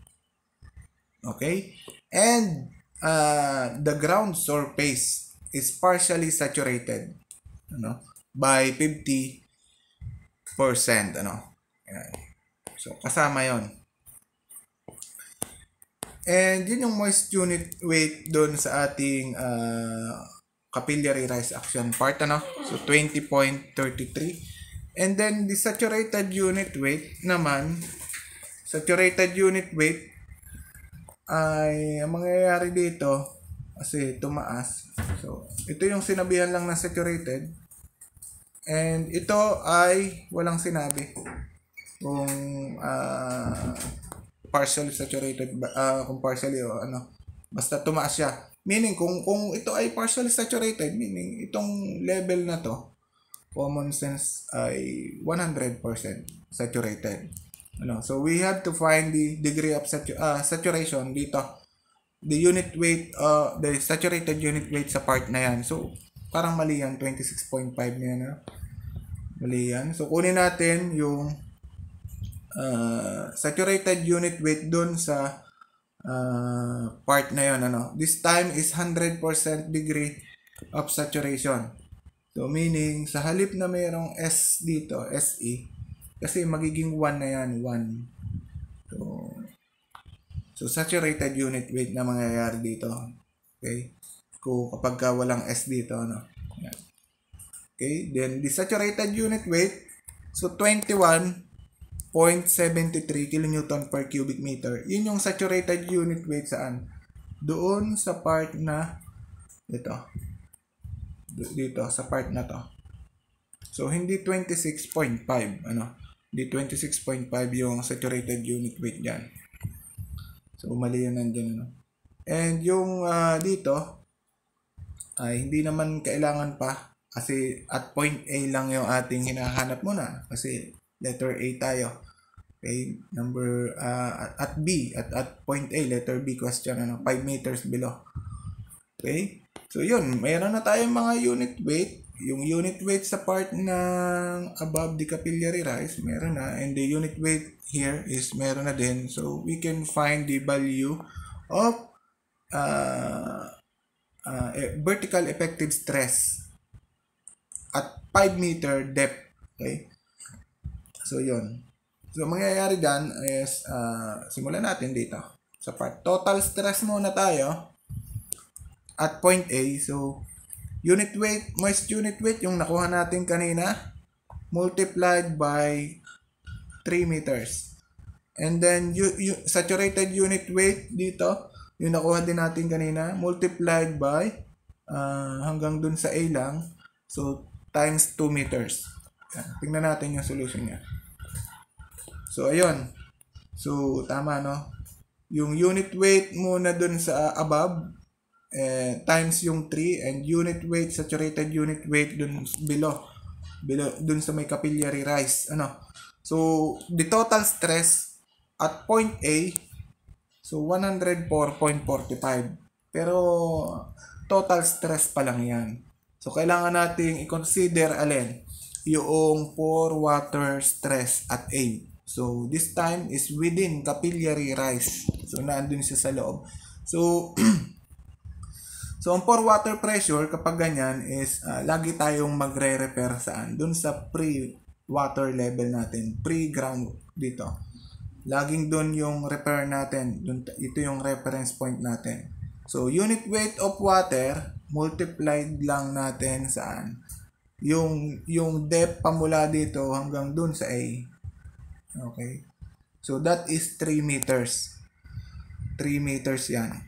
Okay? And uh, the ground surface is partially saturated ano by 50% ano. Ayan. So kasama 'yon. And yun yung moist unit weight doon sa ating uh, capillary rise action part ano. So 20.33. And then the saturated unit weight naman saturated unit weight ay ang mangyayari dito kasi tumaas. So, ito yung sinabihan lang na saturated. And ito ay walang sinabi kung uh, partially saturated uh, kung partially o ano. Basta tumaas siya. Meaning kung kung ito ay partially saturated, meaning itong level na to common sense ay 100% saturated. Ano? So we have to find the degree of satu uh, saturation dito the unit weight, uh, the saturated unit weight sa part na yan. So, parang mali yan, 26.5 na yan. Ha? Mali yan. So, kunin natin yung uh, saturated unit weight dun sa uh, part na yon ano. This time is 100% degree of saturation. So, meaning, sa halip na mayroong S dito, SE, kasi magiging 1 na yan, 1. So, So, saturated unit weight na mangyayari dito. Okay? Kung kapag walang S dito, ano? Okay? Then, the saturated unit weight, so 21.73 kilonewton per cubic meter. Yun yung saturated unit weight saan? Doon sa part na ito. Dito, sa part na to. So, hindi 26.5, ano? Hindi 26.5 yung saturated unit weight dyan. So, mali yun ng ganun. And yung uh, dito, ay hindi naman kailangan pa kasi at point A lang yung ating hinahanap muna kasi letter A tayo. Okay, number uh, at B at at point A letter B question ano 5 meters below. Okay? So yun, mayroon na tayong mga unit weight yung unit weight sa part ng above the capillary rise, meron na. And the unit weight here is meron na din. So, we can find the value of uh, uh, e, vertical effective stress at 5 meter depth. Okay? So, yun. So, mangyayari dyan is, uh, simulan natin dito. Sa part, total stress muna tayo at point A. So, unit weight, moist unit weight, yung nakuha natin kanina, multiplied by 3 meters. And then, you, saturated unit weight dito, yung nakuha din natin kanina, multiplied by uh, hanggang dun sa A lang, so times 2 meters. Yan. Tingnan natin yung solution niya. So, ayun. So, tama, no? Yung unit weight muna dun sa above, eh, times yung 3 and unit weight, saturated unit weight dun below. below dun sa may capillary rise. Ano? So, the total stress at point A, so 104.45. Pero, total stress pa lang yan. So, kailangan nating i-consider alin yung pore water stress at A. So, this time is within capillary rise. So, naandun siya sa loob. So, So, ang pore water pressure, kapag ganyan, is uh, lagi tayong magre-refer saan? Dun sa pre-water level natin, pre-ground dito. Laging dun yung refer natin. Dun, ito yung reference point natin. So, unit weight of water, multiplied lang natin saan? Yung, yung depth pa mula dito hanggang dun sa A. Okay? So, that is 3 meters. 3 meters yan.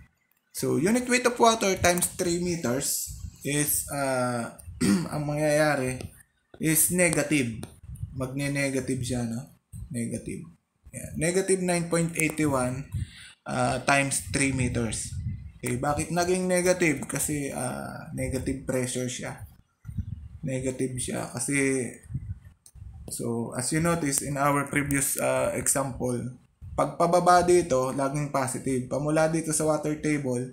So, unit weight of water times 3 meters is, uh, ang mangyayari is negative. Magne-negative siya, no? Negative. Yeah. Negative 9.81 uh, times 3 meters. Okay, bakit naging negative? Kasi uh, negative pressure siya. Negative siya kasi So, as you notice in our previous uh, example, Pagpababa dito, laging positive. Pamula dito sa water table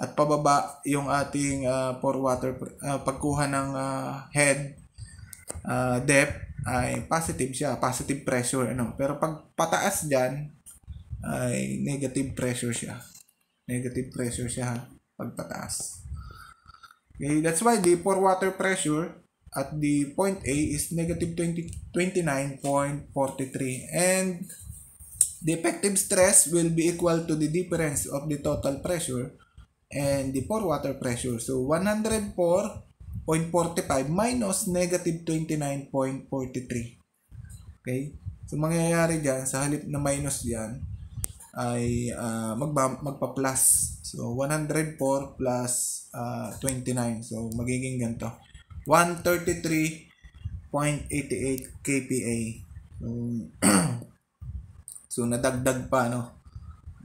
at pababa yung ating uh, for water uh, pagkuha ng uh, head uh, depth ay positive siya, positive pressure ano. Pero pag pataas diyan ay negative pressure siya. Negative pressure siya pag pataas. Okay, that's why the pore water pressure at the point A is negative 20, 29.43 and The effective stress will be equal to the difference of the total pressure and the pore water pressure. So 104.45 minus negative 29.43. Okay? So mangyayari dyan, sa halip na minus dyan, ay uh, magba, magpa-plus. So 104 plus uh, ah, 29. So magiging ganito. 133.88 kPa. So So, nadagdag pa, no?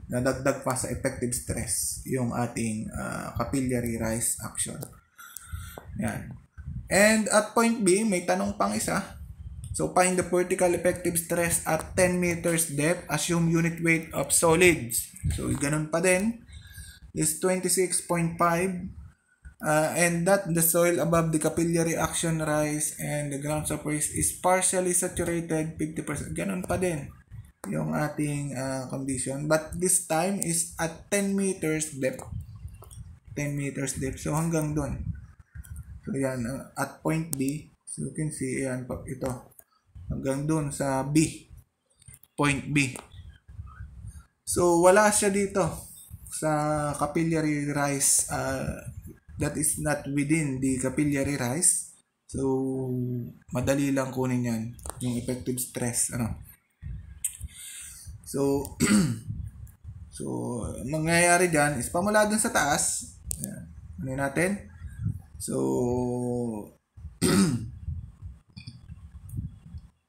Nadagdag pa sa effective stress yung ating uh, capillary rise action. Yan. And at point B, may tanong pang isa. So, find the vertical effective stress at 10 meters depth. Assume unit weight of solids. So, ganun pa din. Is 26.5 uh, and that the soil above the capillary action rise and the ground surface is partially saturated 50%. Ganun pa din yung ating uh, condition. But this time is at 10 meters depth. 10 meters depth. So, hanggang doon So, yan. Uh, at point B. So, you can see, yan. Ito. Hanggang doon sa B. Point B. So, wala siya dito sa capillary rise uh, that is not within the capillary rise. So, madali lang kunin yan. Yung effective stress. Ano? So, so, mangyayari dyan is pamula dun sa taas. Ayan. Ano natin? So,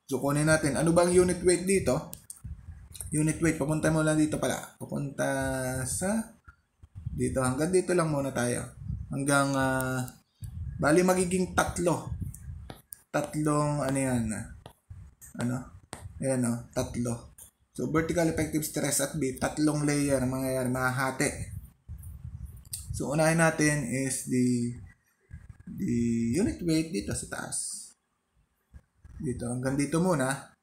so kunin natin. Ano bang unit weight dito? Unit weight, papunta mo lang dito pala. Papunta sa dito. Hanggang dito lang muna tayo. Hanggang, uh, bali magiging tatlo. Tatlong, ano yan? Ano? Ayan o, oh. tatlo. So, vertical effective stress at B, tatlong layer mangyayari, mahahati. So, unahin natin is the the unit weight dito sa taas. Dito, hanggang dito muna.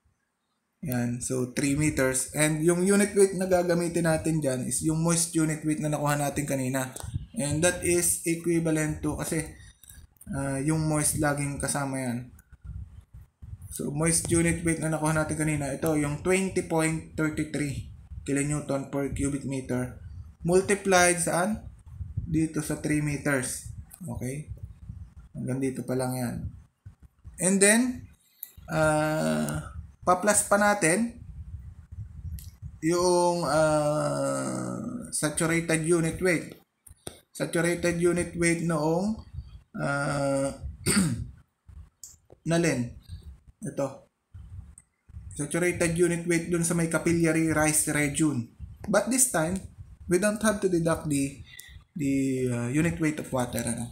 Yan, so 3 meters. And yung unit weight na gagamitin natin dyan is yung moist unit weight na nakuha natin kanina. And that is equivalent to, kasi uh, yung moist laging kasama yan. So, moist unit weight na nakuha natin kanina, ito yung 20.33 kilonewton per cubic meter multiplied saan? Dito sa 3 meters. Okay? Hanggang dito pa lang yan. And then, uh, pa-plus pa natin yung uh, saturated unit weight. Saturated unit weight noong uh, ah, nalin ito. Saturated unit weight dun sa may capillary rise region. But this time, we don't have to deduct the the uh, unit weight of water ano,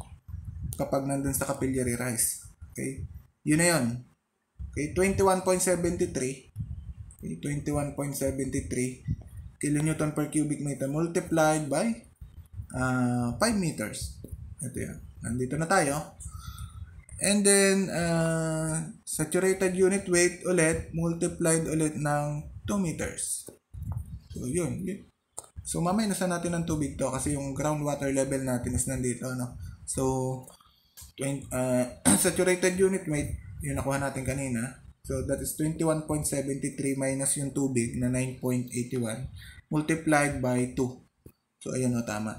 kapag nandun sa capillary rise. Okay? Yun na yun. Okay, 21.73 okay, 21.73 kilonewton per cubic meter multiplied by uh, 5 meters. Ito yan. Nandito na tayo. And then, uh, saturated unit weight ulit, multiplied ulit ng 2 meters. So, yun. So, mamaya nasa natin ng tubig to kasi yung groundwater level natin is nandito. No? So, 20, uh, saturated unit weight, yun nakuha natin kanina. So, that is 21.73 minus yung tubig na 9.81 multiplied by 2. So, ayun o, tama.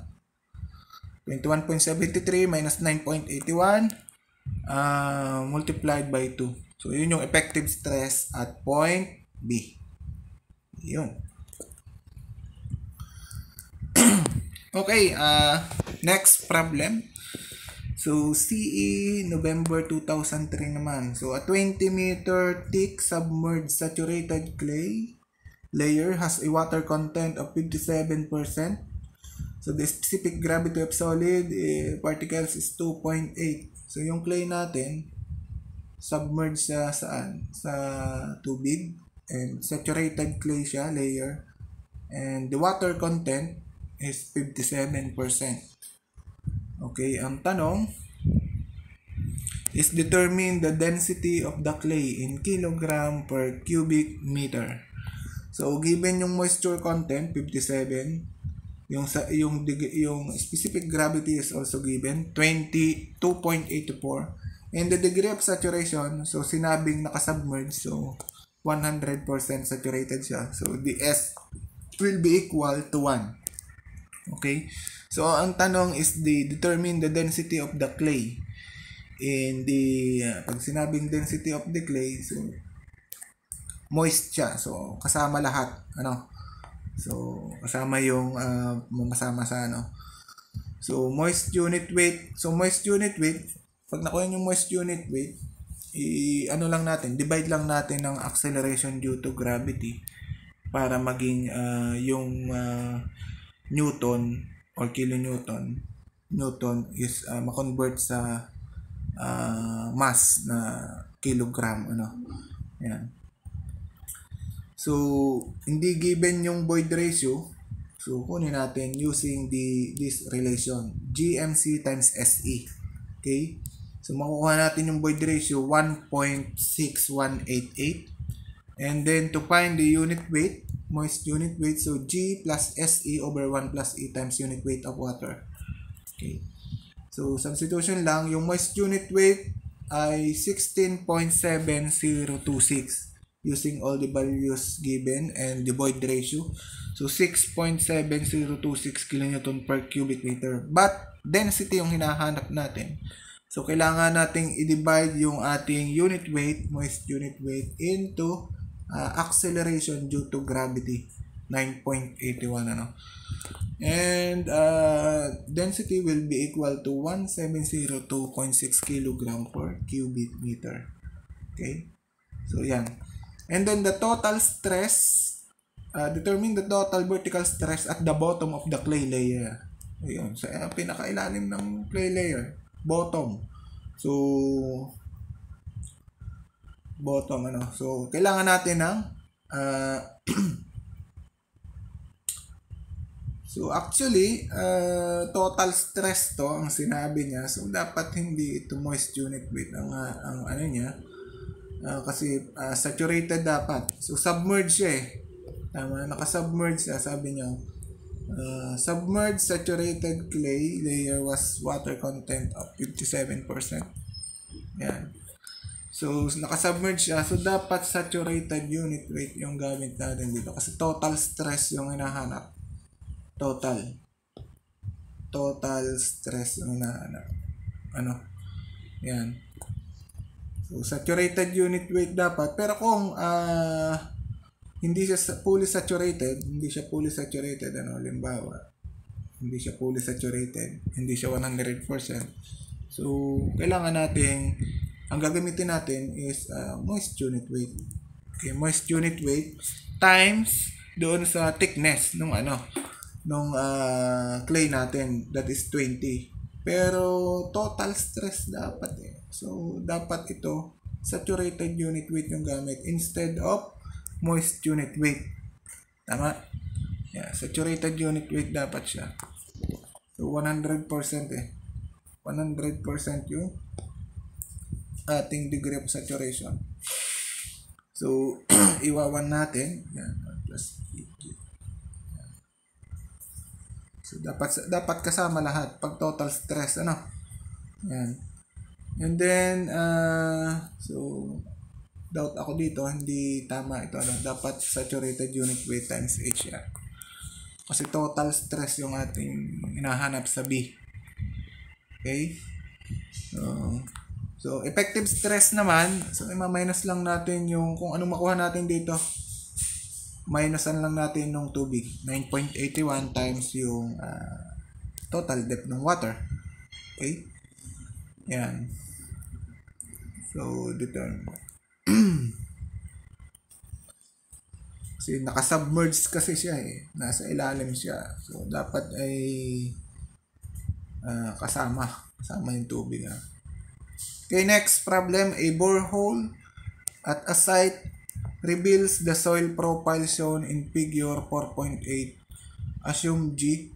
21.73 minus 9.81 uh, multiplied by 2. So, yun yung effective stress at point B. Yun. okay, uh, next problem. So, CE November 2003 naman. So, a 20 meter thick submerged saturated clay layer has a water content of 57%. So, the specific gravity of solid uh, particles is 2.8. So yung clay natin, submerged siya saan? Sa tubig and saturated clay siya, layer. And the water content is 57%. Okay, ang tanong is determine the density of the clay in kilogram per cubic meter. So, given yung moisture content, 57, yung sa yung yung specific gravity is also given 22.84 and the degree of saturation so sinabing nakasubmerge so 100% saturated siya so the s will be equal to 1 okay so ang tanong is the determine the density of the clay in the uh, pag sinabing density of the clay so moist siya so kasama lahat ano So, kasama yung uh, ah, masama sa ano. So, moist unit weight. So, moist unit weight, pag nakuha yung moist unit weight, i ano lang natin, divide lang natin ng acceleration due to gravity para maging uh, yung uh, newton or kilonewton newton is uh, ma-convert sa uh, mass na kilogram ano. Ayan. So, hindi given yung void ratio. So, kunin natin using the this relation. GMC times SE. Okay? So, makukuha natin yung void ratio 1.6188. And then, to find the unit weight, moist unit weight, so G plus SE over 1 plus E times unit weight of water. Okay. So, substitution lang, yung moist unit weight ay 16.7026 using all the values given and the void ratio. So 6.7026 kilonewton per cubic meter. But density yung hinahanap natin. So kailangan nating i-divide yung ating unit weight, moist unit weight into uh, acceleration due to gravity. 9.81 ano. And uh, density will be equal to 1702.6 kilogram per cubic meter. Okay? So yan. And then the total stress, uh, determine the total vertical stress at the bottom of the clay layer. Ayun, sa so, pinakailalim ng clay layer, bottom. So, bottom ano. So, kailangan natin ng uh, So actually, uh, total stress to ang sinabi niya. So dapat hindi ito moist unit weight ang, ang ano niya, Uh, kasi uh, saturated dapat. So, submerge siya eh. Tama, nakasubmerge na sabi niya. Uh, submerged saturated clay layer was water content of 57%. Yan. So, nakasubmerge siya. So, dapat saturated unit weight yung gamit natin dito. Kasi total stress yung hinahanap. Total. Total stress yung hinahanap. Ano? Yan. So, saturated unit weight dapat. Pero kung uh, hindi siya fully saturated, hindi siya fully saturated, ano, limbawa, hindi siya fully saturated, hindi siya 100%. So, kailangan natin, ang gagamitin natin is uh, moist unit weight. Okay, moist unit weight times doon sa thickness nung ano, nung uh, clay natin, that is 20. Pero, total stress dapat eh. So, dapat ito, saturated unit weight yung gamit instead of moist unit weight. Tama? Yeah, saturated unit weight dapat siya. So, 100% eh. 100% yung ating degree of saturation. So, iwawan natin. Yan, plus So, dapat, dapat kasama lahat. Pag total stress, ano? Yan. And then, uh, so, doubt ako dito, hindi tama ito. Ano, dapat saturated unit weight times HR. Kasi total stress yung ating hinahanap sa B. Okay? So, so effective stress naman, so ima-minus lang natin yung kung anong makuha natin dito. Minusan lang natin nung tubig. 9.81 times yung uh, total depth ng water. Okay? Yan. So, determine. kasi nakasubmerge kasi siya eh. Nasa ilalim siya. So, dapat ay uh, kasama. Kasama yung tubig ha. Ah. Okay, next problem. A borehole at a site reveals the soil profile shown in figure 4.8. Assume G.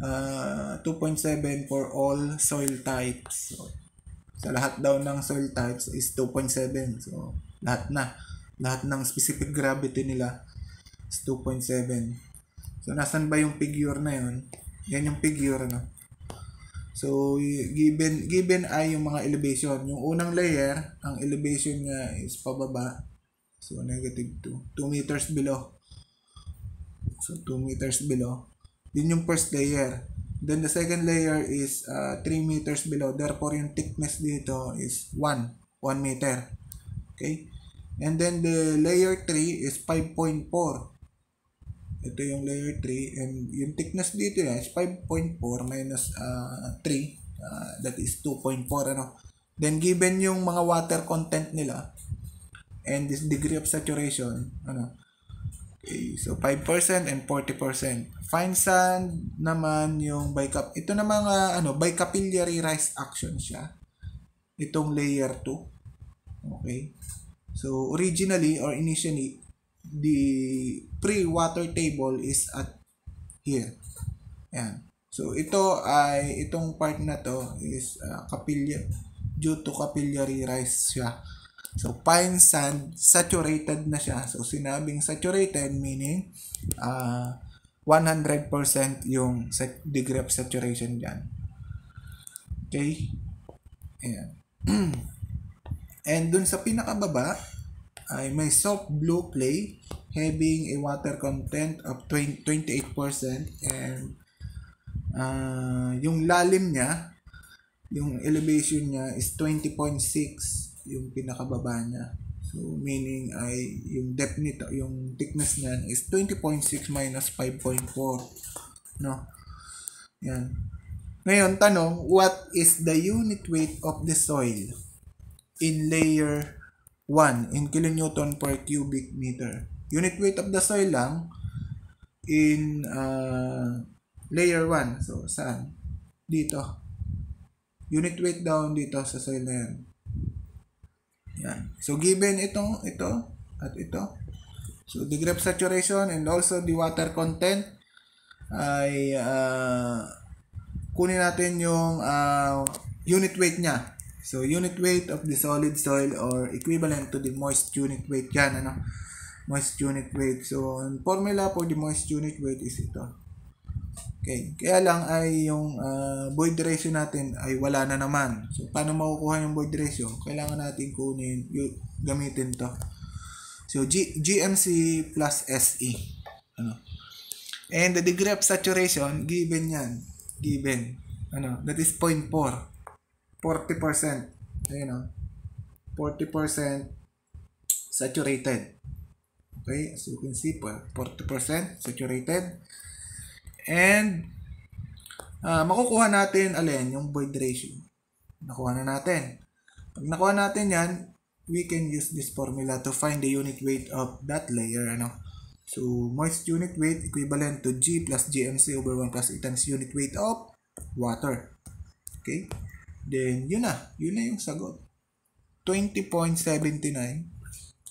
Uh, ah, 2.7 for all soil types. So, sa lahat daw ng soil types is 2.7. So, lahat na. Lahat ng specific gravity nila is 2.7. So, nasan ba yung figure na yun? Yan yung figure, no? So, given, given ay yung mga elevation. Yung unang layer, ang elevation niya is pababa. So, negative 2. 2 meters below. So, 2 meters below. Din yung first layer. Then the second layer is uh, 3 meters below. Therefore, yung thickness dito is 1. 1 meter. Okay? And then the layer 3 is 5.4. Ito yung layer 3. And yung thickness dito yan is 5.4 minus uh, 3. Uh, that is 2.4. Ano? Then given yung mga water content nila and this degree of saturation, ano, So, 5% and 40%. Fine sand naman yung bicap. Ito na mga ano, bicapillary rise action siya. Itong layer 2. Okay. So, originally or initially, the pre-water table is at here. Yan. So, ito ay, itong part na to is uh, ah, capillary, due to capillary rise siya. So, fine sand, saturated na siya. So, sinabing saturated meaning uh, ah, 100% yung degree of saturation dyan. Okay? Ayan. And dun sa pinakababa, ay may soft blue clay having a water content of 28% and uh, yung lalim niya, yung elevation niya is 20.6 yung pinakababa niya. So, meaning ay yung depth nito, yung thickness niyan is 20.6 minus 5.4. No? Yan. Ngayon, tanong, what is the unit weight of the soil in layer 1 in kilonewton per cubic meter? Unit weight of the soil lang in uh, layer 1. So, saan? Dito. Unit weight down dito sa soil na yan. Yan. So given ito, ito, at ito. So the grape saturation and also the water content ay uh, kunin natin yung uh, unit weight niya. So unit weight of the solid soil or equivalent to the moist unit weight yan ano. Moist unit weight. So formula for the moist unit weight is ito. Okay. Kaya lang ay yung uh, void ratio natin ay wala na naman. So, paano makukuha yung void ratio? Kailangan natin kunin, gamitin to. So, G GMC plus SE. Ano? And the degree of saturation, given yan. Given. Ano? That is 0.4. 40%. Ayun o. 40% saturated. Okay? So, you can see, 40% saturated. And uh, makukuha natin alin yung void ratio. Nakuha na natin. Pag nakuha natin yan, we can use this formula to find the unit weight of that layer. Ano? So, moist unit weight equivalent to G plus GMC over 1 plus E times unit weight of water. Okay? Then, yun na. Yun na yung sagot. 20.79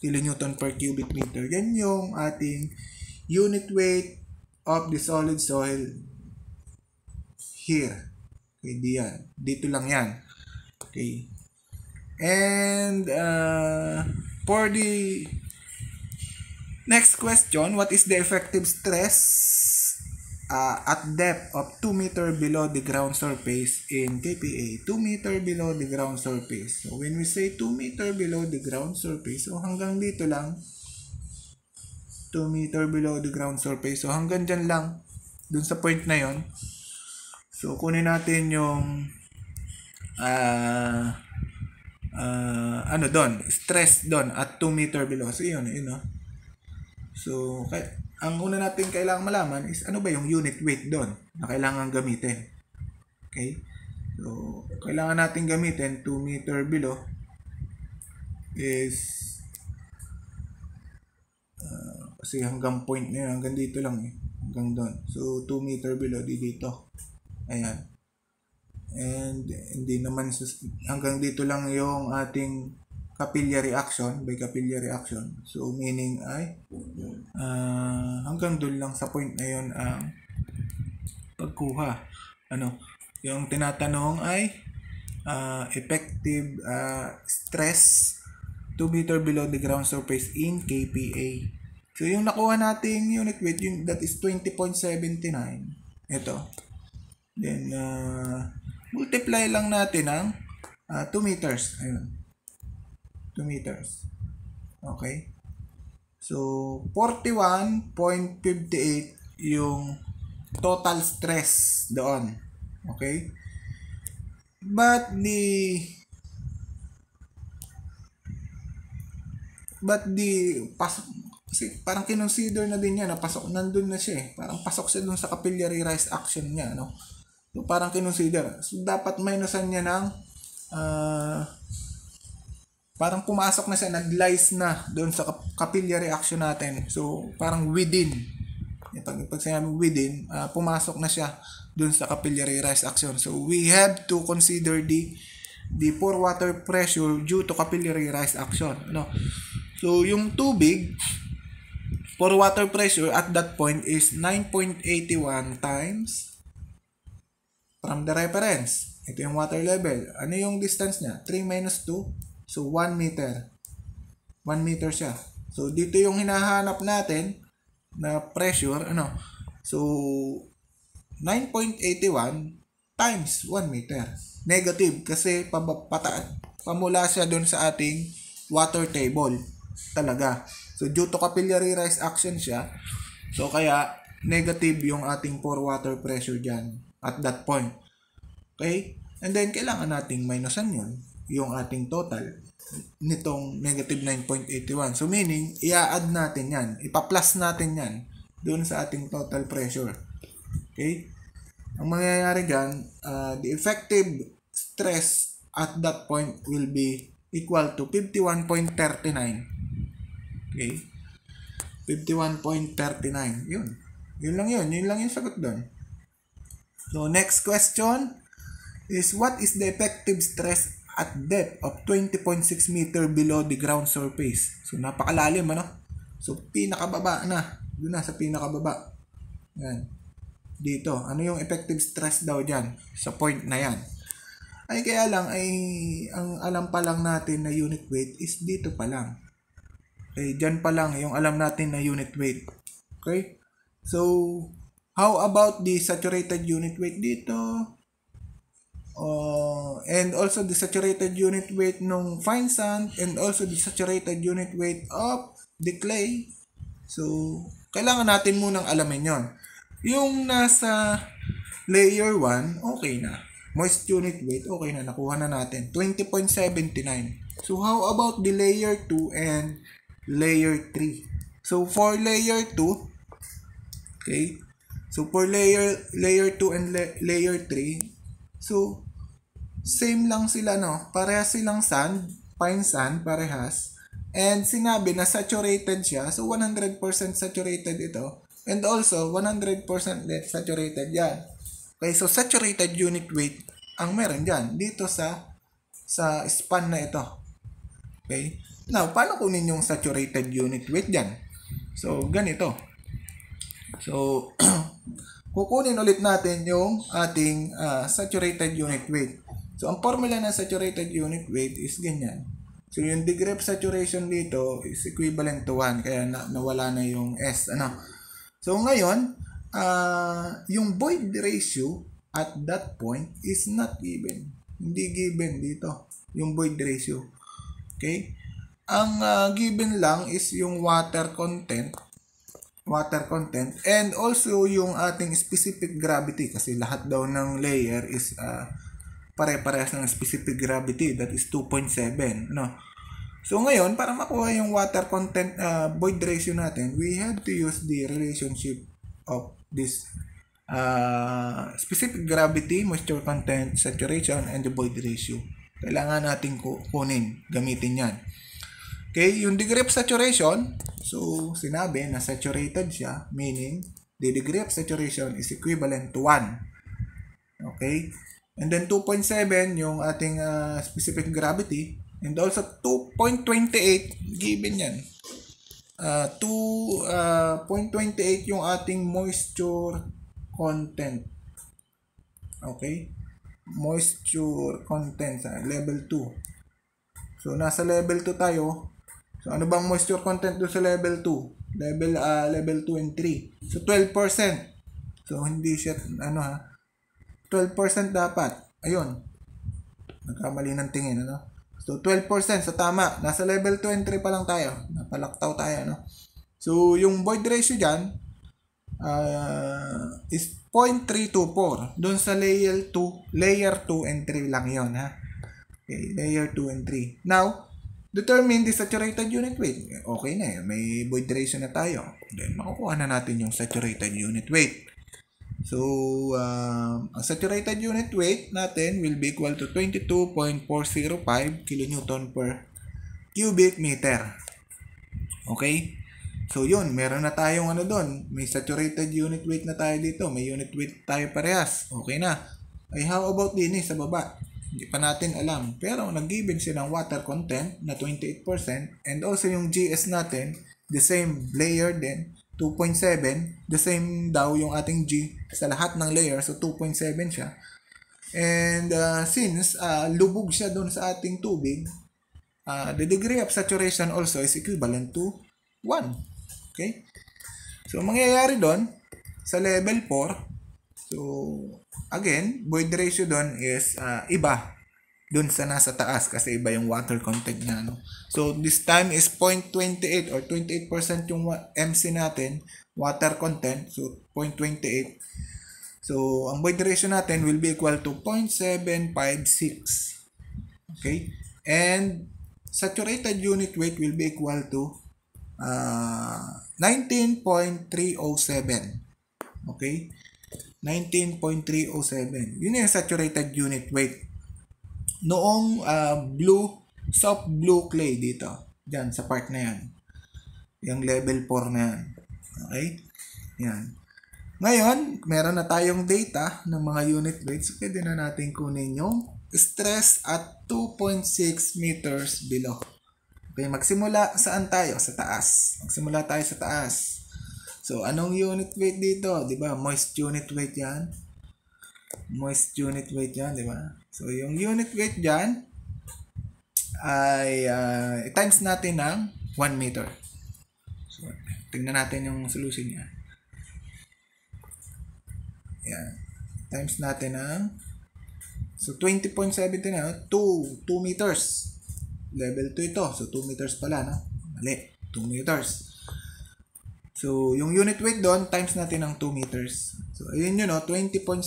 kilonewton per cubic meter. Yan yung ating unit weight of the solid soil here. Okay, diyan. Dito lang yan. Okay. And uh, for the next question, what is the effective stress uh, at depth of 2 meter below the ground surface in KPA? 2 meter below the ground surface. So when we say 2 meter below the ground surface, so hanggang dito lang, 2 meter below the ground surface. So, hanggang dyan lang, dun sa point na yon So, kunin natin yung uh, uh, ano doon, stress doon at 2 meter below. So, yun, yun, no? Oh. So, kay, ang una natin kailangan malaman is ano ba yung unit weight doon na kailangan gamitin. Okay? So, kailangan natin gamitin 2 meter below is uh, kasi hanggang point na yun, hanggang dito lang eh. Hanggang doon. So, 2 meter below, di dito. Ayan. And hindi naman, hanggang dito lang yung ating capillary action by capillary action. So, meaning ay uh, hanggang doon lang sa point na yon ang pagkuha. Ano, yung tinatanong ay uh, effective uh, stress 2 meter below the ground surface in KPA. So, yung nakuha nating unit weight, yung, that is 20.79. Ito. Then, uh, multiply lang natin ng uh, 2 meters. Ayun. 2 meters. Okay. So, 41.58 yung total stress doon. Okay? But the but the pas kasi parang kinonsider na din niya na pasok, nandun na siya eh. Parang pasok siya dun sa capillary rise action niya, no? So, parang kinonsider. So, dapat minusan niya ng uh, parang pumasok na siya, nag-lice na doon sa capillary action natin. So, parang within. Pag, pag sinabi within, uh, pumasok na siya doon sa capillary rise action. So, we have to consider the the pore water pressure due to capillary rise action. No? So, yung tubig, For water pressure at that point is 9.81 times from the reference. Ito yung water level. Ano yung distance niya? 3 minus 2. So 1 meter. 1 meter siya. So dito yung hinahanap natin na pressure. Ano? So 9.81 times 1 meter. Negative kasi pabataan. Pamula siya dun sa ating water table. Talaga. So due to capillary rise action siya. So kaya negative yung ating pore water pressure dyan at that point. Okay? And then kailangan nating minusan yun, yung ating total nitong negative 9.81. So meaning, i-add natin yan, ipa-plus natin yan doon sa ating total pressure. Okay? Ang mangyayari dyan, uh, the effective stress at that point will be equal to 51.39 Okay? 51.39. Yun. Yun lang yun. Yun lang yung sagot doon. So, next question is what is the effective stress at depth of 20.6 meter below the ground surface? So, napakalalim, ano? So, pinakababa na. Doon na, sa pinakababa. Yan. Dito. Ano yung effective stress daw dyan? Sa point na yan. Ay, kaya lang, ay, ang alam pa lang natin na unit weight is dito pa lang. Okay, eh, dyan pa lang yung alam natin na unit weight. Okay? So, how about the saturated unit weight dito? Uh, and also the saturated unit weight ng fine sand and also the saturated unit weight of the clay. So, kailangan natin munang alamin yon. Yung nasa layer 1, okay na. Moist unit weight, okay na. Nakuha na natin. 20.79. So, how about the layer 2 and layer 3. So, for layer 2, okay, so for layer layer 2 and la layer 3, so, same lang sila, no? Parehas silang sand, fine sand, parehas. And sinabi na saturated siya, so 100% saturated ito. And also, 100% saturated yan. Okay, so saturated unit weight ang meron dyan dito sa sa span na ito. Okay? Now, paano kunin yung saturated unit weight dyan? So, ganito. So, kukunin ulit natin yung ating uh, saturated unit weight. So, ang formula ng saturated unit weight is ganyan. So, yung degree of saturation dito is equivalent to 1. Kaya na, nawala na yung S. Ano? So, ngayon, uh, yung void ratio at that point is not given. Hindi given dito yung void ratio. Okay? Ang uh, given lang is yung water content water content and also yung ating specific gravity kasi lahat daw ng layer is uh, pare-parehas ng specific gravity that is 2.7 no so ngayon para makuha yung water content uh, void ratio natin we have to use the relationship of this uh, specific gravity moisture content saturation and the void ratio kailangan natin kunin gamitin yan Okay, yung degree of saturation, so sinabi na saturated siya, meaning the degree of saturation is equivalent to 1. Okay? And then 2.7 yung ating uh, specific gravity and also 2.28 given yan. Uh, 2.28 uh, yung ating moisture content. Okay? Moisture content sa level 2. So, nasa level 2 tayo. So, ano bang moisture content do sa level 2? Level, uh, level 2 and 3. So, 12%. So, hindi siya, ano ha, 12% dapat. Ayun. Nagkamali ng tingin, ano? So, 12%. So, tama. Nasa level 2 and 3 pa lang tayo. Napalaktaw tayo, ano? So, yung void ratio dyan uh, is 0.324. Doon sa layer 2, layer 2 and 3 lang yon ha? Okay, layer 2 and 3. Now, Determine the saturated unit weight. Okay na eh. May void ratio na tayo. Then, makukuha na natin yung saturated unit weight. So, uh, ang saturated unit weight natin will be equal to 22.405 kN per cubic meter. Okay? So, yun. Meron na tayong ano doon. May saturated unit weight na tayo dito. May unit weight tayo parehas. Okay na. Ay, how about din eh, sa baba? Hindi pa natin alam. Pero nag-given silang water content na 28% and also yung GS natin, the same layer din, 2.7. The same daw yung ating G sa lahat ng layer, so 2.7 siya. And uh, since uh, lubog siya doon sa ating tubig, uh, the degree of saturation also is equivalent to 1. Okay? So, mangyayari doon sa level 4, so again, void ratio doon is uh, iba doon sa nasa taas kasi iba yung water content niya. No? So, this time is 0.28 or 28% yung MC natin, water content. So, 0.28. So, ang void ratio natin will be equal to 0.756. Okay? And saturated unit weight will be equal to uh, ah, 19.307. Okay? 19.307. Yun yung saturated unit weight. Noong uh, blue, soft blue clay dito. Diyan, sa part na yan. Yung level 4 na yan. Okay? Yan. Ngayon, meron na tayong data ng mga unit weights. Pwede na natin kunin yung stress at 2.6 meters below. Okay, magsimula saan tayo? Sa taas. Magsimula tayo sa taas. So, anong unit weight dito? 'Di ba Moist unit weight yan. Moist unit weight yan, di ba? So, yung unit weight dyan ay uh, times natin ng 1 meter. So, tignan natin yung solution niya. Yan. Times natin ng So, 20.70 na, 2, 2 meters. Level 2 ito. So, 2 meters pala, no? Mali. 2 meters. So, yung unit weight doon, times natin ng 2 meters. So, ayun yun, no? 20.79.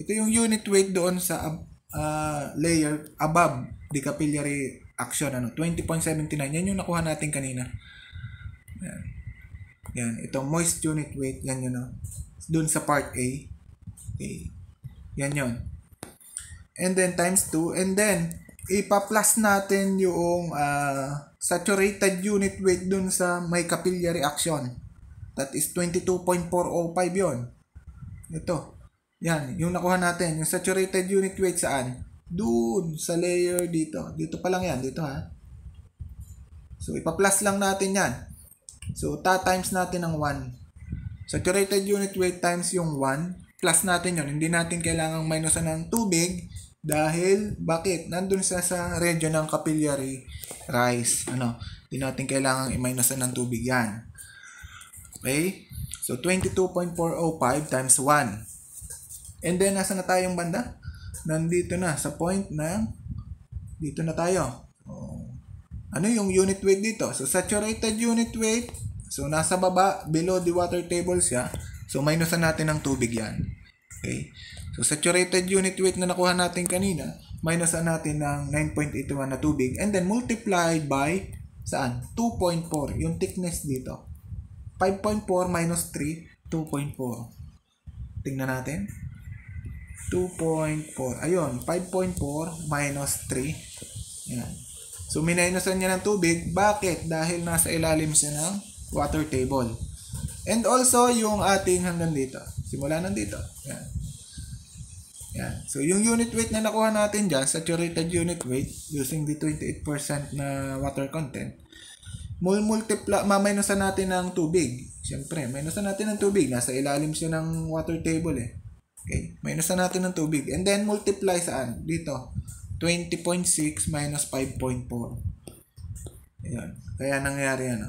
Ito yung unit weight doon sa uh, layer above the capillary action. Ano? 20.79. Yan yung nakuha natin kanina. Yan. Yan. Itong moist unit weight. Yan yun, no? Oh. Doon sa part A. Okay. Yan yun. And then, times 2. And then, ipa-plus natin yung uh, saturated unit weight dun sa may capillary action. That is 22.405 yon. Ito. Yan, yung nakuha natin. Yung saturated unit weight saan? Doon, sa layer dito. Dito pa lang yan, dito ha. So, ipa-plus lang natin yan. So, ta times natin ng 1. Saturated unit weight times yung 1. Plus natin yon Hindi natin kailangang minusan ng tubig dahil, bakit? Nandun siya sa region ng capillary rise. Ano, di natin kailangang i-minusan ng tubig yan. Okay? So, 22.405 times 1. And then, nasa na tayong banda? Nandito na, sa point ng dito na tayo. Oh. Ano yung unit weight dito? So, saturated unit weight. So, nasa baba, below the water table siya. So, minusan natin ng tubig yan. Okay? So saturated unit weight na nakuha natin kanina, minusan natin ng 9.81 na tubig and then multiplied by saan? 2.4, yung thickness dito. 5.4 minus 3, 2.4. Tingnan natin. 2.4. Ayun, 5.4 minus 3. Yan. So, minusan niya ng tubig. Bakit? Dahil nasa ilalim siya ng water table. And also, yung ating hanggang dito. Simula nandito. Yan. Yan. So, yung unit weight na nakuha natin dyan, saturated unit weight, using the 28% na water content, mul multiply, maminusan natin ng tubig. Siyempre, minusan natin ng tubig. Nasa ilalim siya ng water table eh. Okay? Minusan natin ng tubig. And then, multiply saan? Dito. 20.6 minus 5.4. Ayan. Kaya nangyari ano?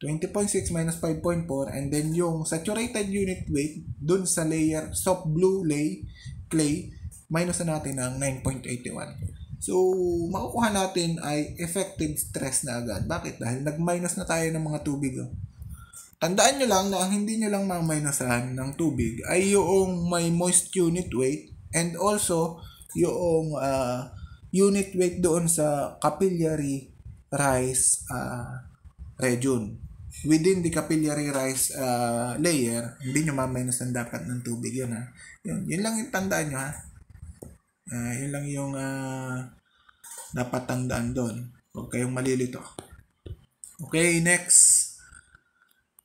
20.6 minus 5.4 and then yung saturated unit weight dun sa layer soft blue lay clay minus na natin ng 9.81. So, makukuha natin ay effective stress na agad. Bakit? Dahil nag-minus na tayo ng mga tubig. Oh. Tandaan nyo lang na ang hindi nyo lang maminusahan ng tubig ay yung may moist unit weight and also yung uh, unit weight doon sa capillary rise uh, ah, region within the capillary rise uh, layer, hindi nyo maminus ng dapat ng tubig yun ha. Ah. Yun, yun lang yung tandaan nyo ha. Uh, ah, yun lang yung uh, dapat tandaan doon. Huwag kayong malilito. Okay, next.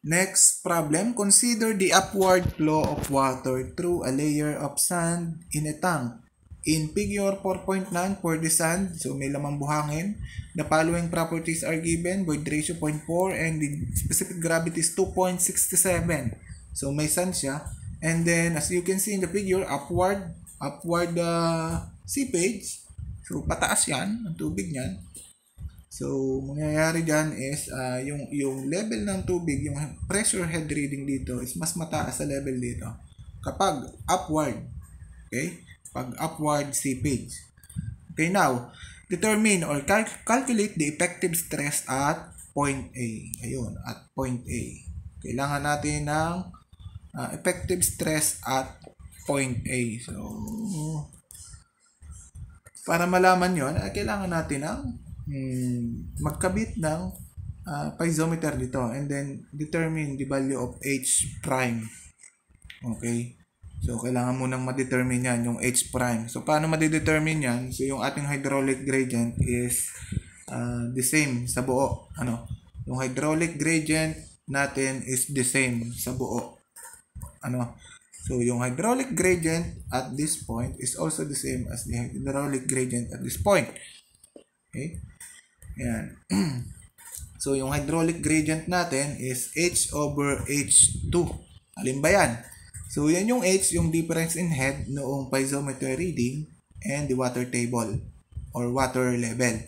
Next problem, consider the upward flow of water through a layer of sand in a tank. In figure 4.9 for the sand, so may lamang buhangin, the following properties are given, void ratio 0.4 and the specific gravity is 2.67. So may sand siya. And then as you can see in the figure, upward, upward the uh, seepage. So pataas yan, ang tubig niyan. So mangyayari dyan is uh, yung, yung level ng tubig, yung pressure head reading dito is mas mataas sa level dito kapag upward. Okay? pag-upward seepage. Okay, now, determine or cal calculate the effective stress at point A. Ayun, at point A. Kailangan natin ng uh, effective stress at point A. So, para malaman yon ah, kailangan natin ng mm, magkabit ng uh, piezometer dito and then determine the value of H prime. Okay? So, kailangan mo nang ma-determine yan, yung H prime. So, paano ma-determine yan? So, yung ating hydraulic gradient is uh, the same sa buo. Ano? Yung hydraulic gradient natin is the same sa buo. Ano? So, yung hydraulic gradient at this point is also the same as the hydraulic gradient at this point. Okay? Ayan. so, yung hydraulic gradient natin is H over H2. Alin ba yan? So, yan yung H, yung difference in head noong piezometer reading and the water table or water level.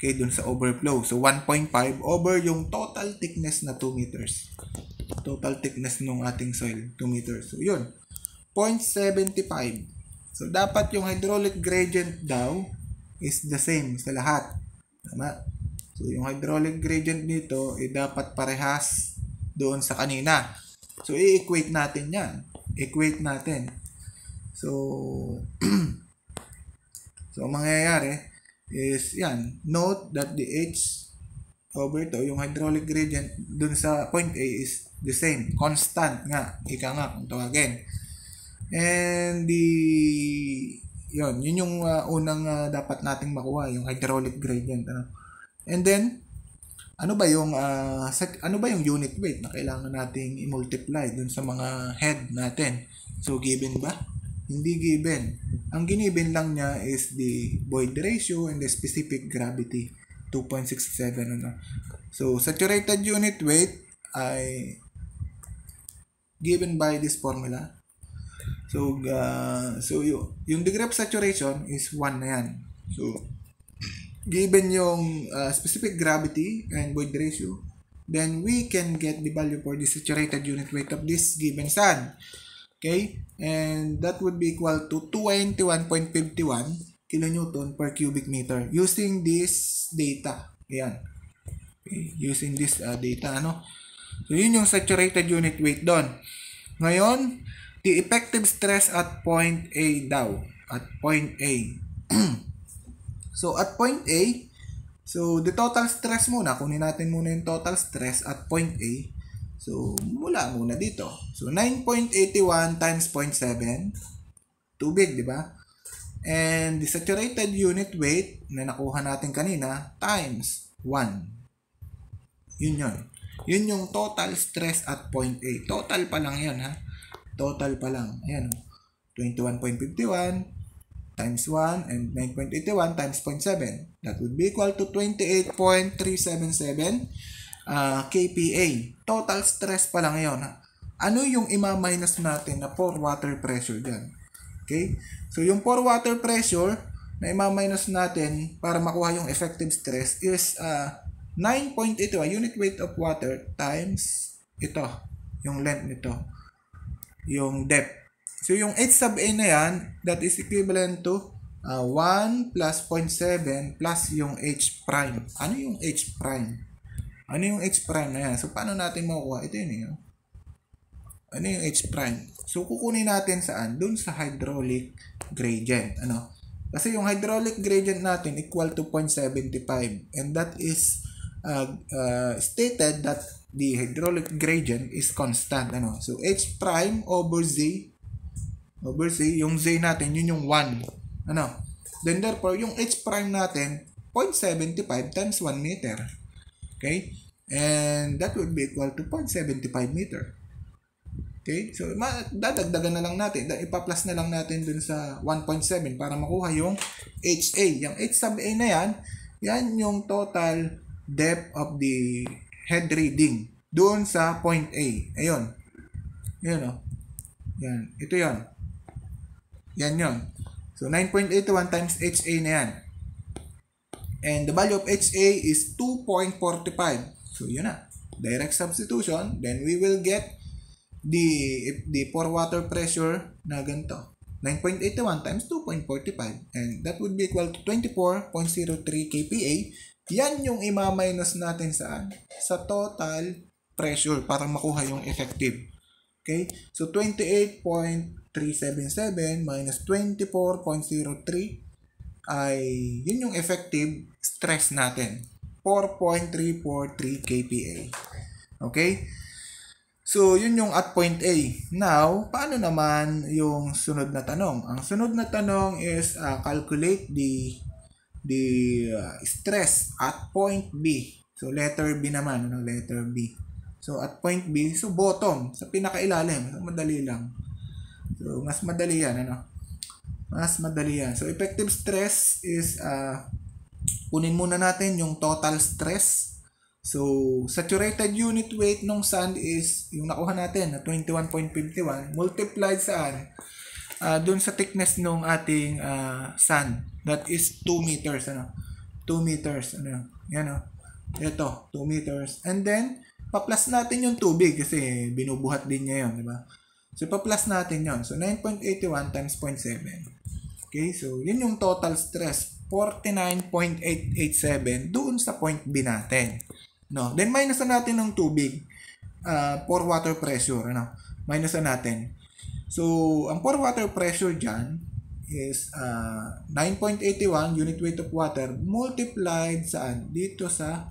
Okay, dun sa overflow. So, 1.5 over yung total thickness na 2 meters. Total thickness nung ating soil, 2 meters. So, yun. 0.75. So, dapat yung hydraulic gradient daw is the same sa lahat. Tama? So, yung hydraulic gradient nito, eh, dapat parehas doon sa kanina. So, i-equate natin yan. Equate natin. So, so mangyayari is yan. Note that the H over to, yung hydraulic gradient dun sa point A is the same. Constant nga. Ika nga kung tawagin. And the yon yun yung uh, unang uh, dapat nating makuha, yung hydraulic gradient. Ano? And then, ano ba yung uh, sec, ano ba yung unit weight na kailangan nating i-multiply dun sa mga head natin? So given ba? Hindi given. Ang given lang niya is the void ratio and the specific gravity 2.67 ano. So saturated unit weight ay given by this formula. So uh, so yung, yung degree of saturation is 1 na yan. So given yung uh, specific gravity and void ratio, then we can get the value for the saturated unit weight of this given sand. Okay? And that would be equal to 21.51 kilonewton per cubic meter using this data. Ayan. Okay. Using this uh, data, ano? So, yun yung saturated unit weight doon. Ngayon, the effective stress at point A daw. At point A. So, at point A, so, the total stress muna. Kunin natin muna yung total stress at point A. So, mula muna dito. So, 9.81 times 0.7. Tubig, di ba? And the saturated unit weight na nakuha natin kanina times 1. Yun yun. Yun yung total stress at point A. Total pa lang yun ha. Total pa lang. Ayan. 21.51 times 1 and 9.81 times 0.7. That would be equal to 28.377 uh, kPa. Total stress pa lang yun. Ano yung ima-minus natin na 4 water pressure dyan? Okay? So, yung 4 water pressure na ima-minus natin para makuha yung effective stress is uh, 9.81 unit weight of water times ito, yung length nito, yung depth So, yung h sub a na yan, that is equivalent to uh, 1 plus 0.7 plus yung h prime. Ano yung h prime? Ano yung h prime na yan? So, paano natin makukuha? Ito yun yun. Eh. Ano yung h prime? So, kukunin natin saan? Doon sa hydraulic gradient. Ano? Kasi yung hydraulic gradient natin equal to 0.75 and that is uh, uh, stated that the hydraulic gradient is constant. Ano? So, h prime over z over z, yung z natin, yun yung 1. Ano? Then therefore, yung h prime natin, 0.75 times 1 meter. Okay? And that would be equal to 0.75 meter. Okay? So, dadagdagan na lang natin. Ipa-plus na lang natin dun sa 1.7 para makuha yung HA. Yung H sub A na yan, yan yung total depth of the head reading. Doon sa point A. Ayun. Ayun o. Oh. Yan. Ito yan. Yan yon. So 9.81 times HA na yan. And the value of HA is 2.45. So yun na. Direct substitution. Then we will get the, the pore water pressure na ganito. 9.81 times 2.45 and that would be equal to 24.03 kPa. Yan yung ima-minus natin sa sa total pressure para makuha yung effective. Okay? So 28.03 377 minus 24.03 ay yun yung effective stress natin. 4.343 kPa. Okay? So, yun yung at point A. Now, paano naman yung sunod na tanong? Ang sunod na tanong is uh, calculate the the uh, stress at point B. So, letter B naman. Ano letter B? So, at point B, so bottom, sa pinakailalim. So, madali lang. So, mas madali yan, ano? Mas madali yan. So, effective stress is, uh, kunin muna natin yung total stress. So, saturated unit weight nung sand is, yung nakuha natin na 21.51, multiplied saan? Uh, dun sa thickness nung ating uh, sand. That is 2 meters, ano? 2 meters, ano? Yan, oh. Ito, 2 meters. And then, pa-plus natin yung tubig kasi binubuhat din niya yun, di ba? So, pa-plus natin yon So, 9.81 times 0.7. Okay? So, yun yung total stress. 49.887 doon sa point B natin. No? Then, minus na natin ng tubig uh, ah, for water pressure. Ano? Minus na natin. So, ang pore water pressure dyan is uh, ah, 9.81 unit weight of water multiplied saan? Dito sa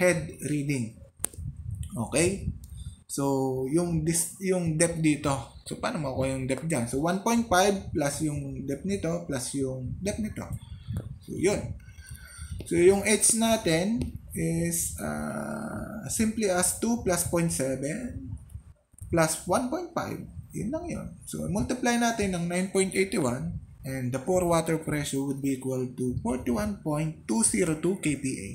head reading. Okay? So, yung this, yung depth dito. So, paano makuha yung depth dyan? So, 1.5 plus yung depth nito plus yung depth nito. So, yun. So, yung h natin is uh, simply as 2 plus 0.7 plus 1.5. Yun lang yun. So, multiply natin ng 9.81 and the pore water pressure would be equal to 41.202 kPa.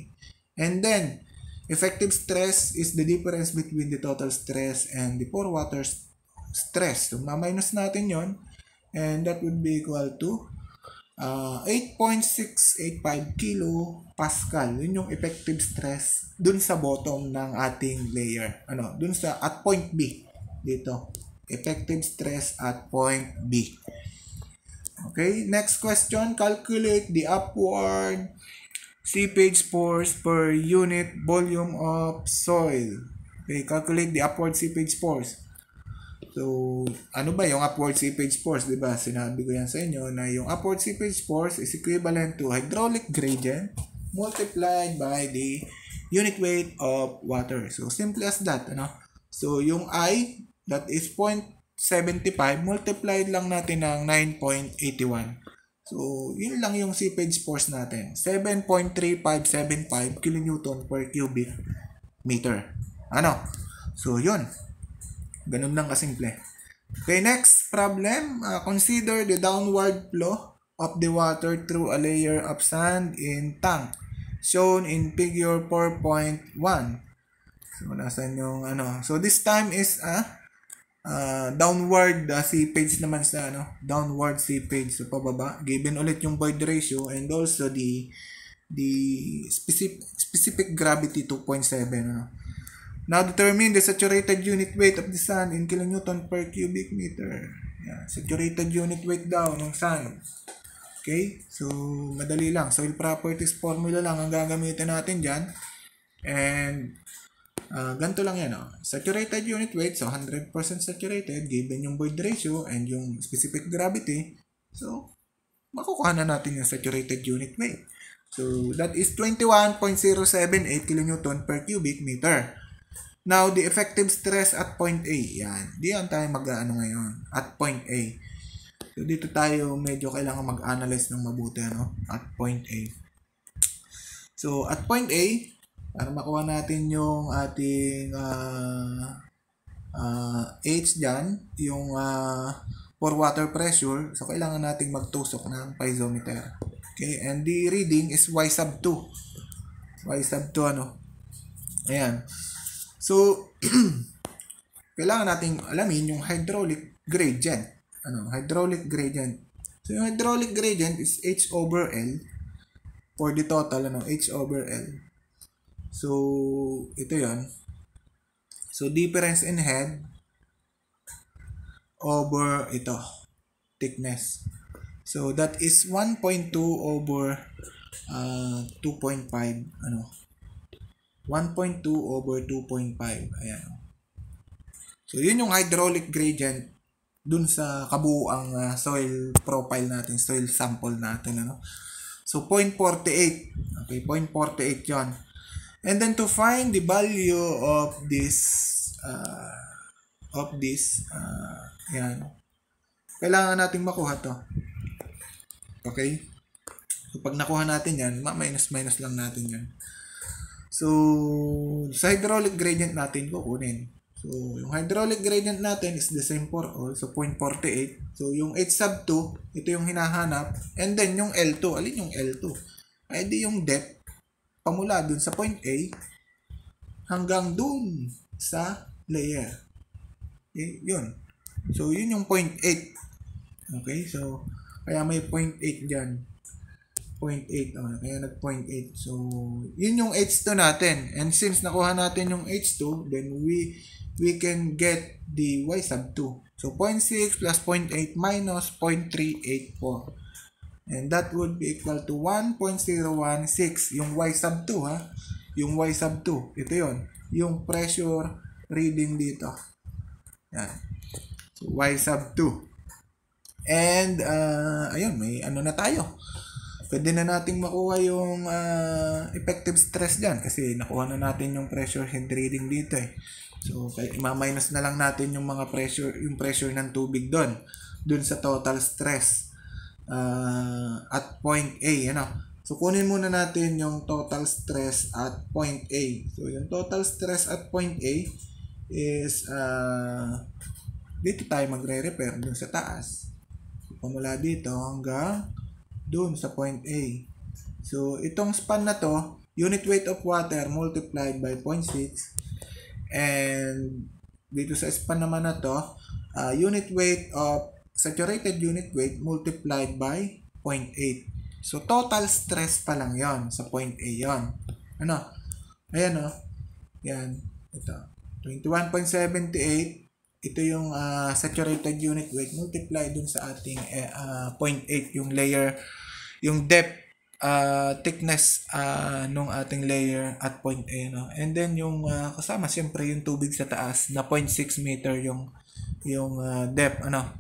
And then, Effective stress is the difference between the total stress and the pore water stress. So, ma-minus natin yon and that would be equal to uh, 8.685 kilo pascal. Yun yung effective stress dun sa bottom ng ating layer. Ano, dun sa at point B dito. Effective stress at point B. Okay, next question. Calculate the upward seepage force per unit volume of soil. Okay, calculate the upward seepage force. So, ano ba yung upward seepage pores? Diba, sinabi ko yan sa inyo na yung upward seepage force is equivalent to hydraulic gradient multiplied by the unit weight of water. So, simple as that. Ano? So, yung I, that is 0.75, multiplied lang natin ng 9.81. So, yun lang yung seepage force natin. 7.3575 kN per cubic meter. Ano? So, yun. Ganun lang kasimple. Okay, next problem. Uh, consider the downward flow of the water through a layer of sand in tank shown in figure 4.1. So, nasan yung ano? So, this time is a uh, uh, downward uh, seepage naman sa ano, downward seepage so pababa given ulit yung void ratio and also the the specific specific gravity 2.7 ano. Now determine the saturated unit weight of the sun in kilonewton per cubic meter. Yeah, saturated unit weight daw ng sun. Okay? So madali lang. Soil properties formula lang ang gagamitin natin diyan. And Uh, ganito lang yan. Oh. Saturated unit weight, so 100% saturated, given yung void ratio and yung specific gravity, so makukuha na natin yung saturated unit weight. So that is 21.078 kN per cubic meter. Now, the effective stress at point A. Yan. Diyan tayo mag-ano ngayon. At point A. So, dito tayo medyo kailangan mag-analyze ng mabuti, ano? At point A. So, at point A, para makuha natin yung ating uh, uh, H dyan, yung uh, for water pressure, so kailangan nating magtusok ng piezometer. Okay, and the reading is Y sub 2. Y sub 2 ano. Ayan. So, kailangan nating alamin yung hydraulic gradient. Ano, hydraulic gradient. So, yung hydraulic gradient is H over L for the total, ano, H over L. So, ito yon So, difference in head over ito, thickness. So, that is 1.2 over uh, 2.5, ano, 1.2 over 2.5, ayan. So, yun yung hydraulic gradient dun sa kabuuang uh, soil profile natin, soil sample natin, ano. So, 0.48, okay, 0.48 yon And then to find the value of this uh, of this uh, yan. Kailangan nating makuha to. Okay? So pag nakuha natin yan, ma-minus-minus lang natin yan. So, sa hydraulic gradient natin kukunin. So, yung hydraulic gradient natin is the same for all. So, 0.48. So, yung H sub 2, ito yung hinahanap. And then, yung L2. Alin yung L2? Ay, di yung depth pamula dun sa point A hanggang dun sa layer. Okay, yun. So, yun yung point 8. Okay, so, kaya may point 8 dyan. Point 8, oh, kaya nag point 8. So, yun yung H2 natin. And since nakuha natin yung H2, then we we can get the Y sub 2. So, 0.6 plus 0.8 minus 0.384. And that would be equal to 1.016. Yung Y sub 2 ha. Yung Y sub 2. Ito yon Yung pressure reading dito. Yan. So, Y sub 2. And, uh, ayun, may ano na tayo. Pwede na nating makuha yung uh, effective stress dyan. Kasi nakuha na natin yung pressure head reading dito eh. So, ma-minus na lang natin yung mga pressure, yung pressure ng tubig doon. Doon sa total stress uh, at point A. Ano? So, kunin muna natin yung total stress at point A. So, yung total stress at point A is uh, dito tayo magre-repair dun sa taas. So, pamula dito hanggang dun sa point A. So, itong span na to, unit weight of water multiplied by 0.6 and dito sa span naman na to, uh, unit weight of saturated unit weight multiplied by 0.8. So, total stress pa lang yon Sa point A yon Ano? Ayan o. Oh. Yan. Ito. 21.78. Ito yung uh, saturated unit weight multiplied dun sa ating uh, eh, 0.8 ah, yung layer, yung depth uh, thickness uh, nung ating layer at point A. No? And then yung uh, kasama siyempre yung tubig sa taas na 0.6 meter yung yung uh, depth ano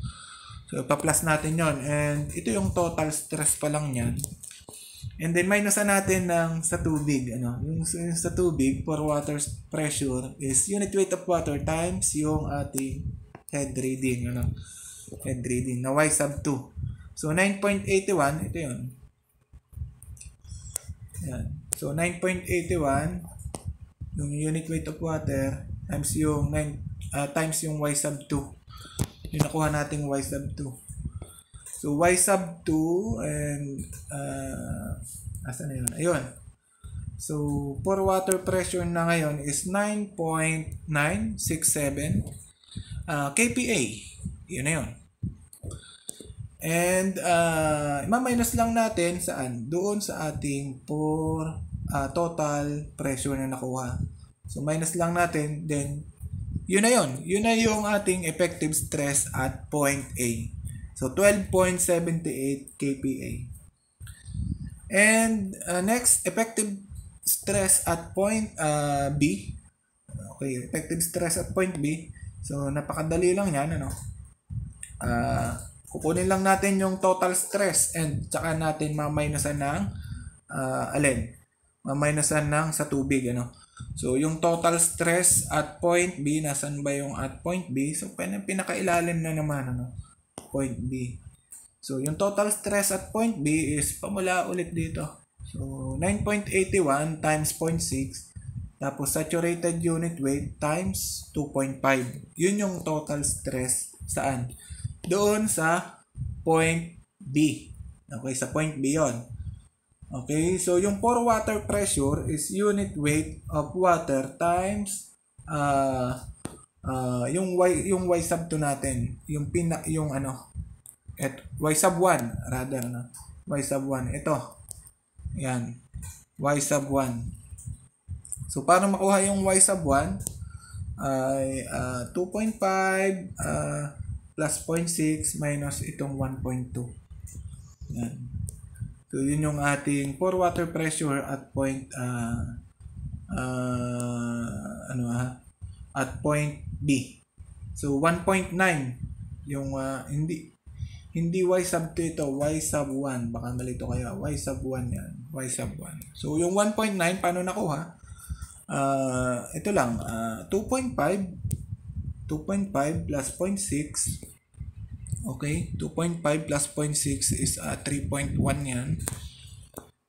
So, pa-plus natin yon And ito yung total stress pa lang niyan. And then, minusan natin ng sa tubig. Ano? Yung, yung sa tubig, for water pressure, is unit weight of water times yung ating head reading. Ano? Head reading na Y sub 2. So, 9.81, ito yun. Yan. So, 9.81 yung unit weight of water times yung 9 uh, ah, times yung y sub 2 yung nakuha nating y sub 2. So, y sub 2 and uh, asan na yun? Ayun. So, for water pressure na ngayon is 9.967 uh, kPa. Yun na yun. And uh, ma-minus lang natin saan? Doon sa ating for uh, total pressure na nakuha. So minus lang natin then yun na yun. Yun na yung ating effective stress at point A. So, 12.78 kPa. And uh, next, effective stress at point uh, B. Okay, effective stress at point B. So, napakadali lang yan, ano? Uh, kukunin lang natin yung total stress and tsaka natin maminusan ng uh, alin. Maminusan ng sa tubig, ano? So, yung total stress at point B, nasan ba yung at point B? So, pinakailalim na naman, ano? Point B. So, yung total stress at point B is pamula ulit dito. So, 9.81 times 0.6. Tapos, saturated unit weight times 2.5. Yun yung total stress saan? Doon sa point B. Okay, sa point B yon Okay, so yung pore water pressure is unit weight of water times uh, uh, yung y yung y sub 2 natin, yung pina yung ano at y sub 1 rather na y sub 1 ito. Yan. y sub 1. So para makuha yung y sub 1 ay uh, 2.5 uh, plus 0.6 minus itong 1.2. Yan. So, yun yung ating pore water pressure at point uh, uh, ano ha? Ah, at point B. So 1.9 yung uh, hindi hindi y sub 2 ito, y sub 1. Baka malito kayo. Y sub 1 yan. Y sub 1. So, yung 1.9, paano nakuha? Uh, ito lang. Uh, 2.5 2.5 plus 0.6 Okay? 2.5 plus 0.6 is uh, 3.1 yan.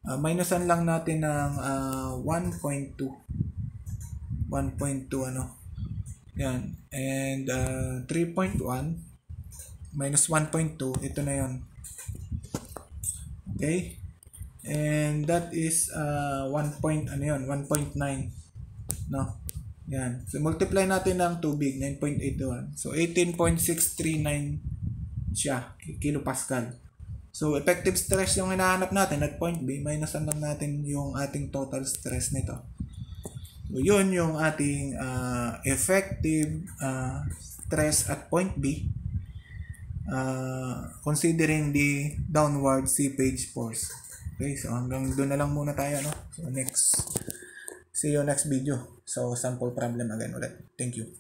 Uh, minusan lang natin ng uh, 1.2. 1.2 ano. Yan. And uh, 3.1 minus 1.2. Ito na yon Okay? And that is uh, 1. Point, ano yon 1.9. No? Yan. So, multiply natin ng tubig. 9.81. So, 18.639 siya, kilopascal. So, effective stress yung hinahanap natin at point B, minus lang natin yung ating total stress nito. So, yun yung ating uh, effective uh, stress at point B uh, considering the downward seepage force. Okay, so hanggang doon na lang muna tayo. No? So, next. See you next video. So, sample problem again ulit. Thank you.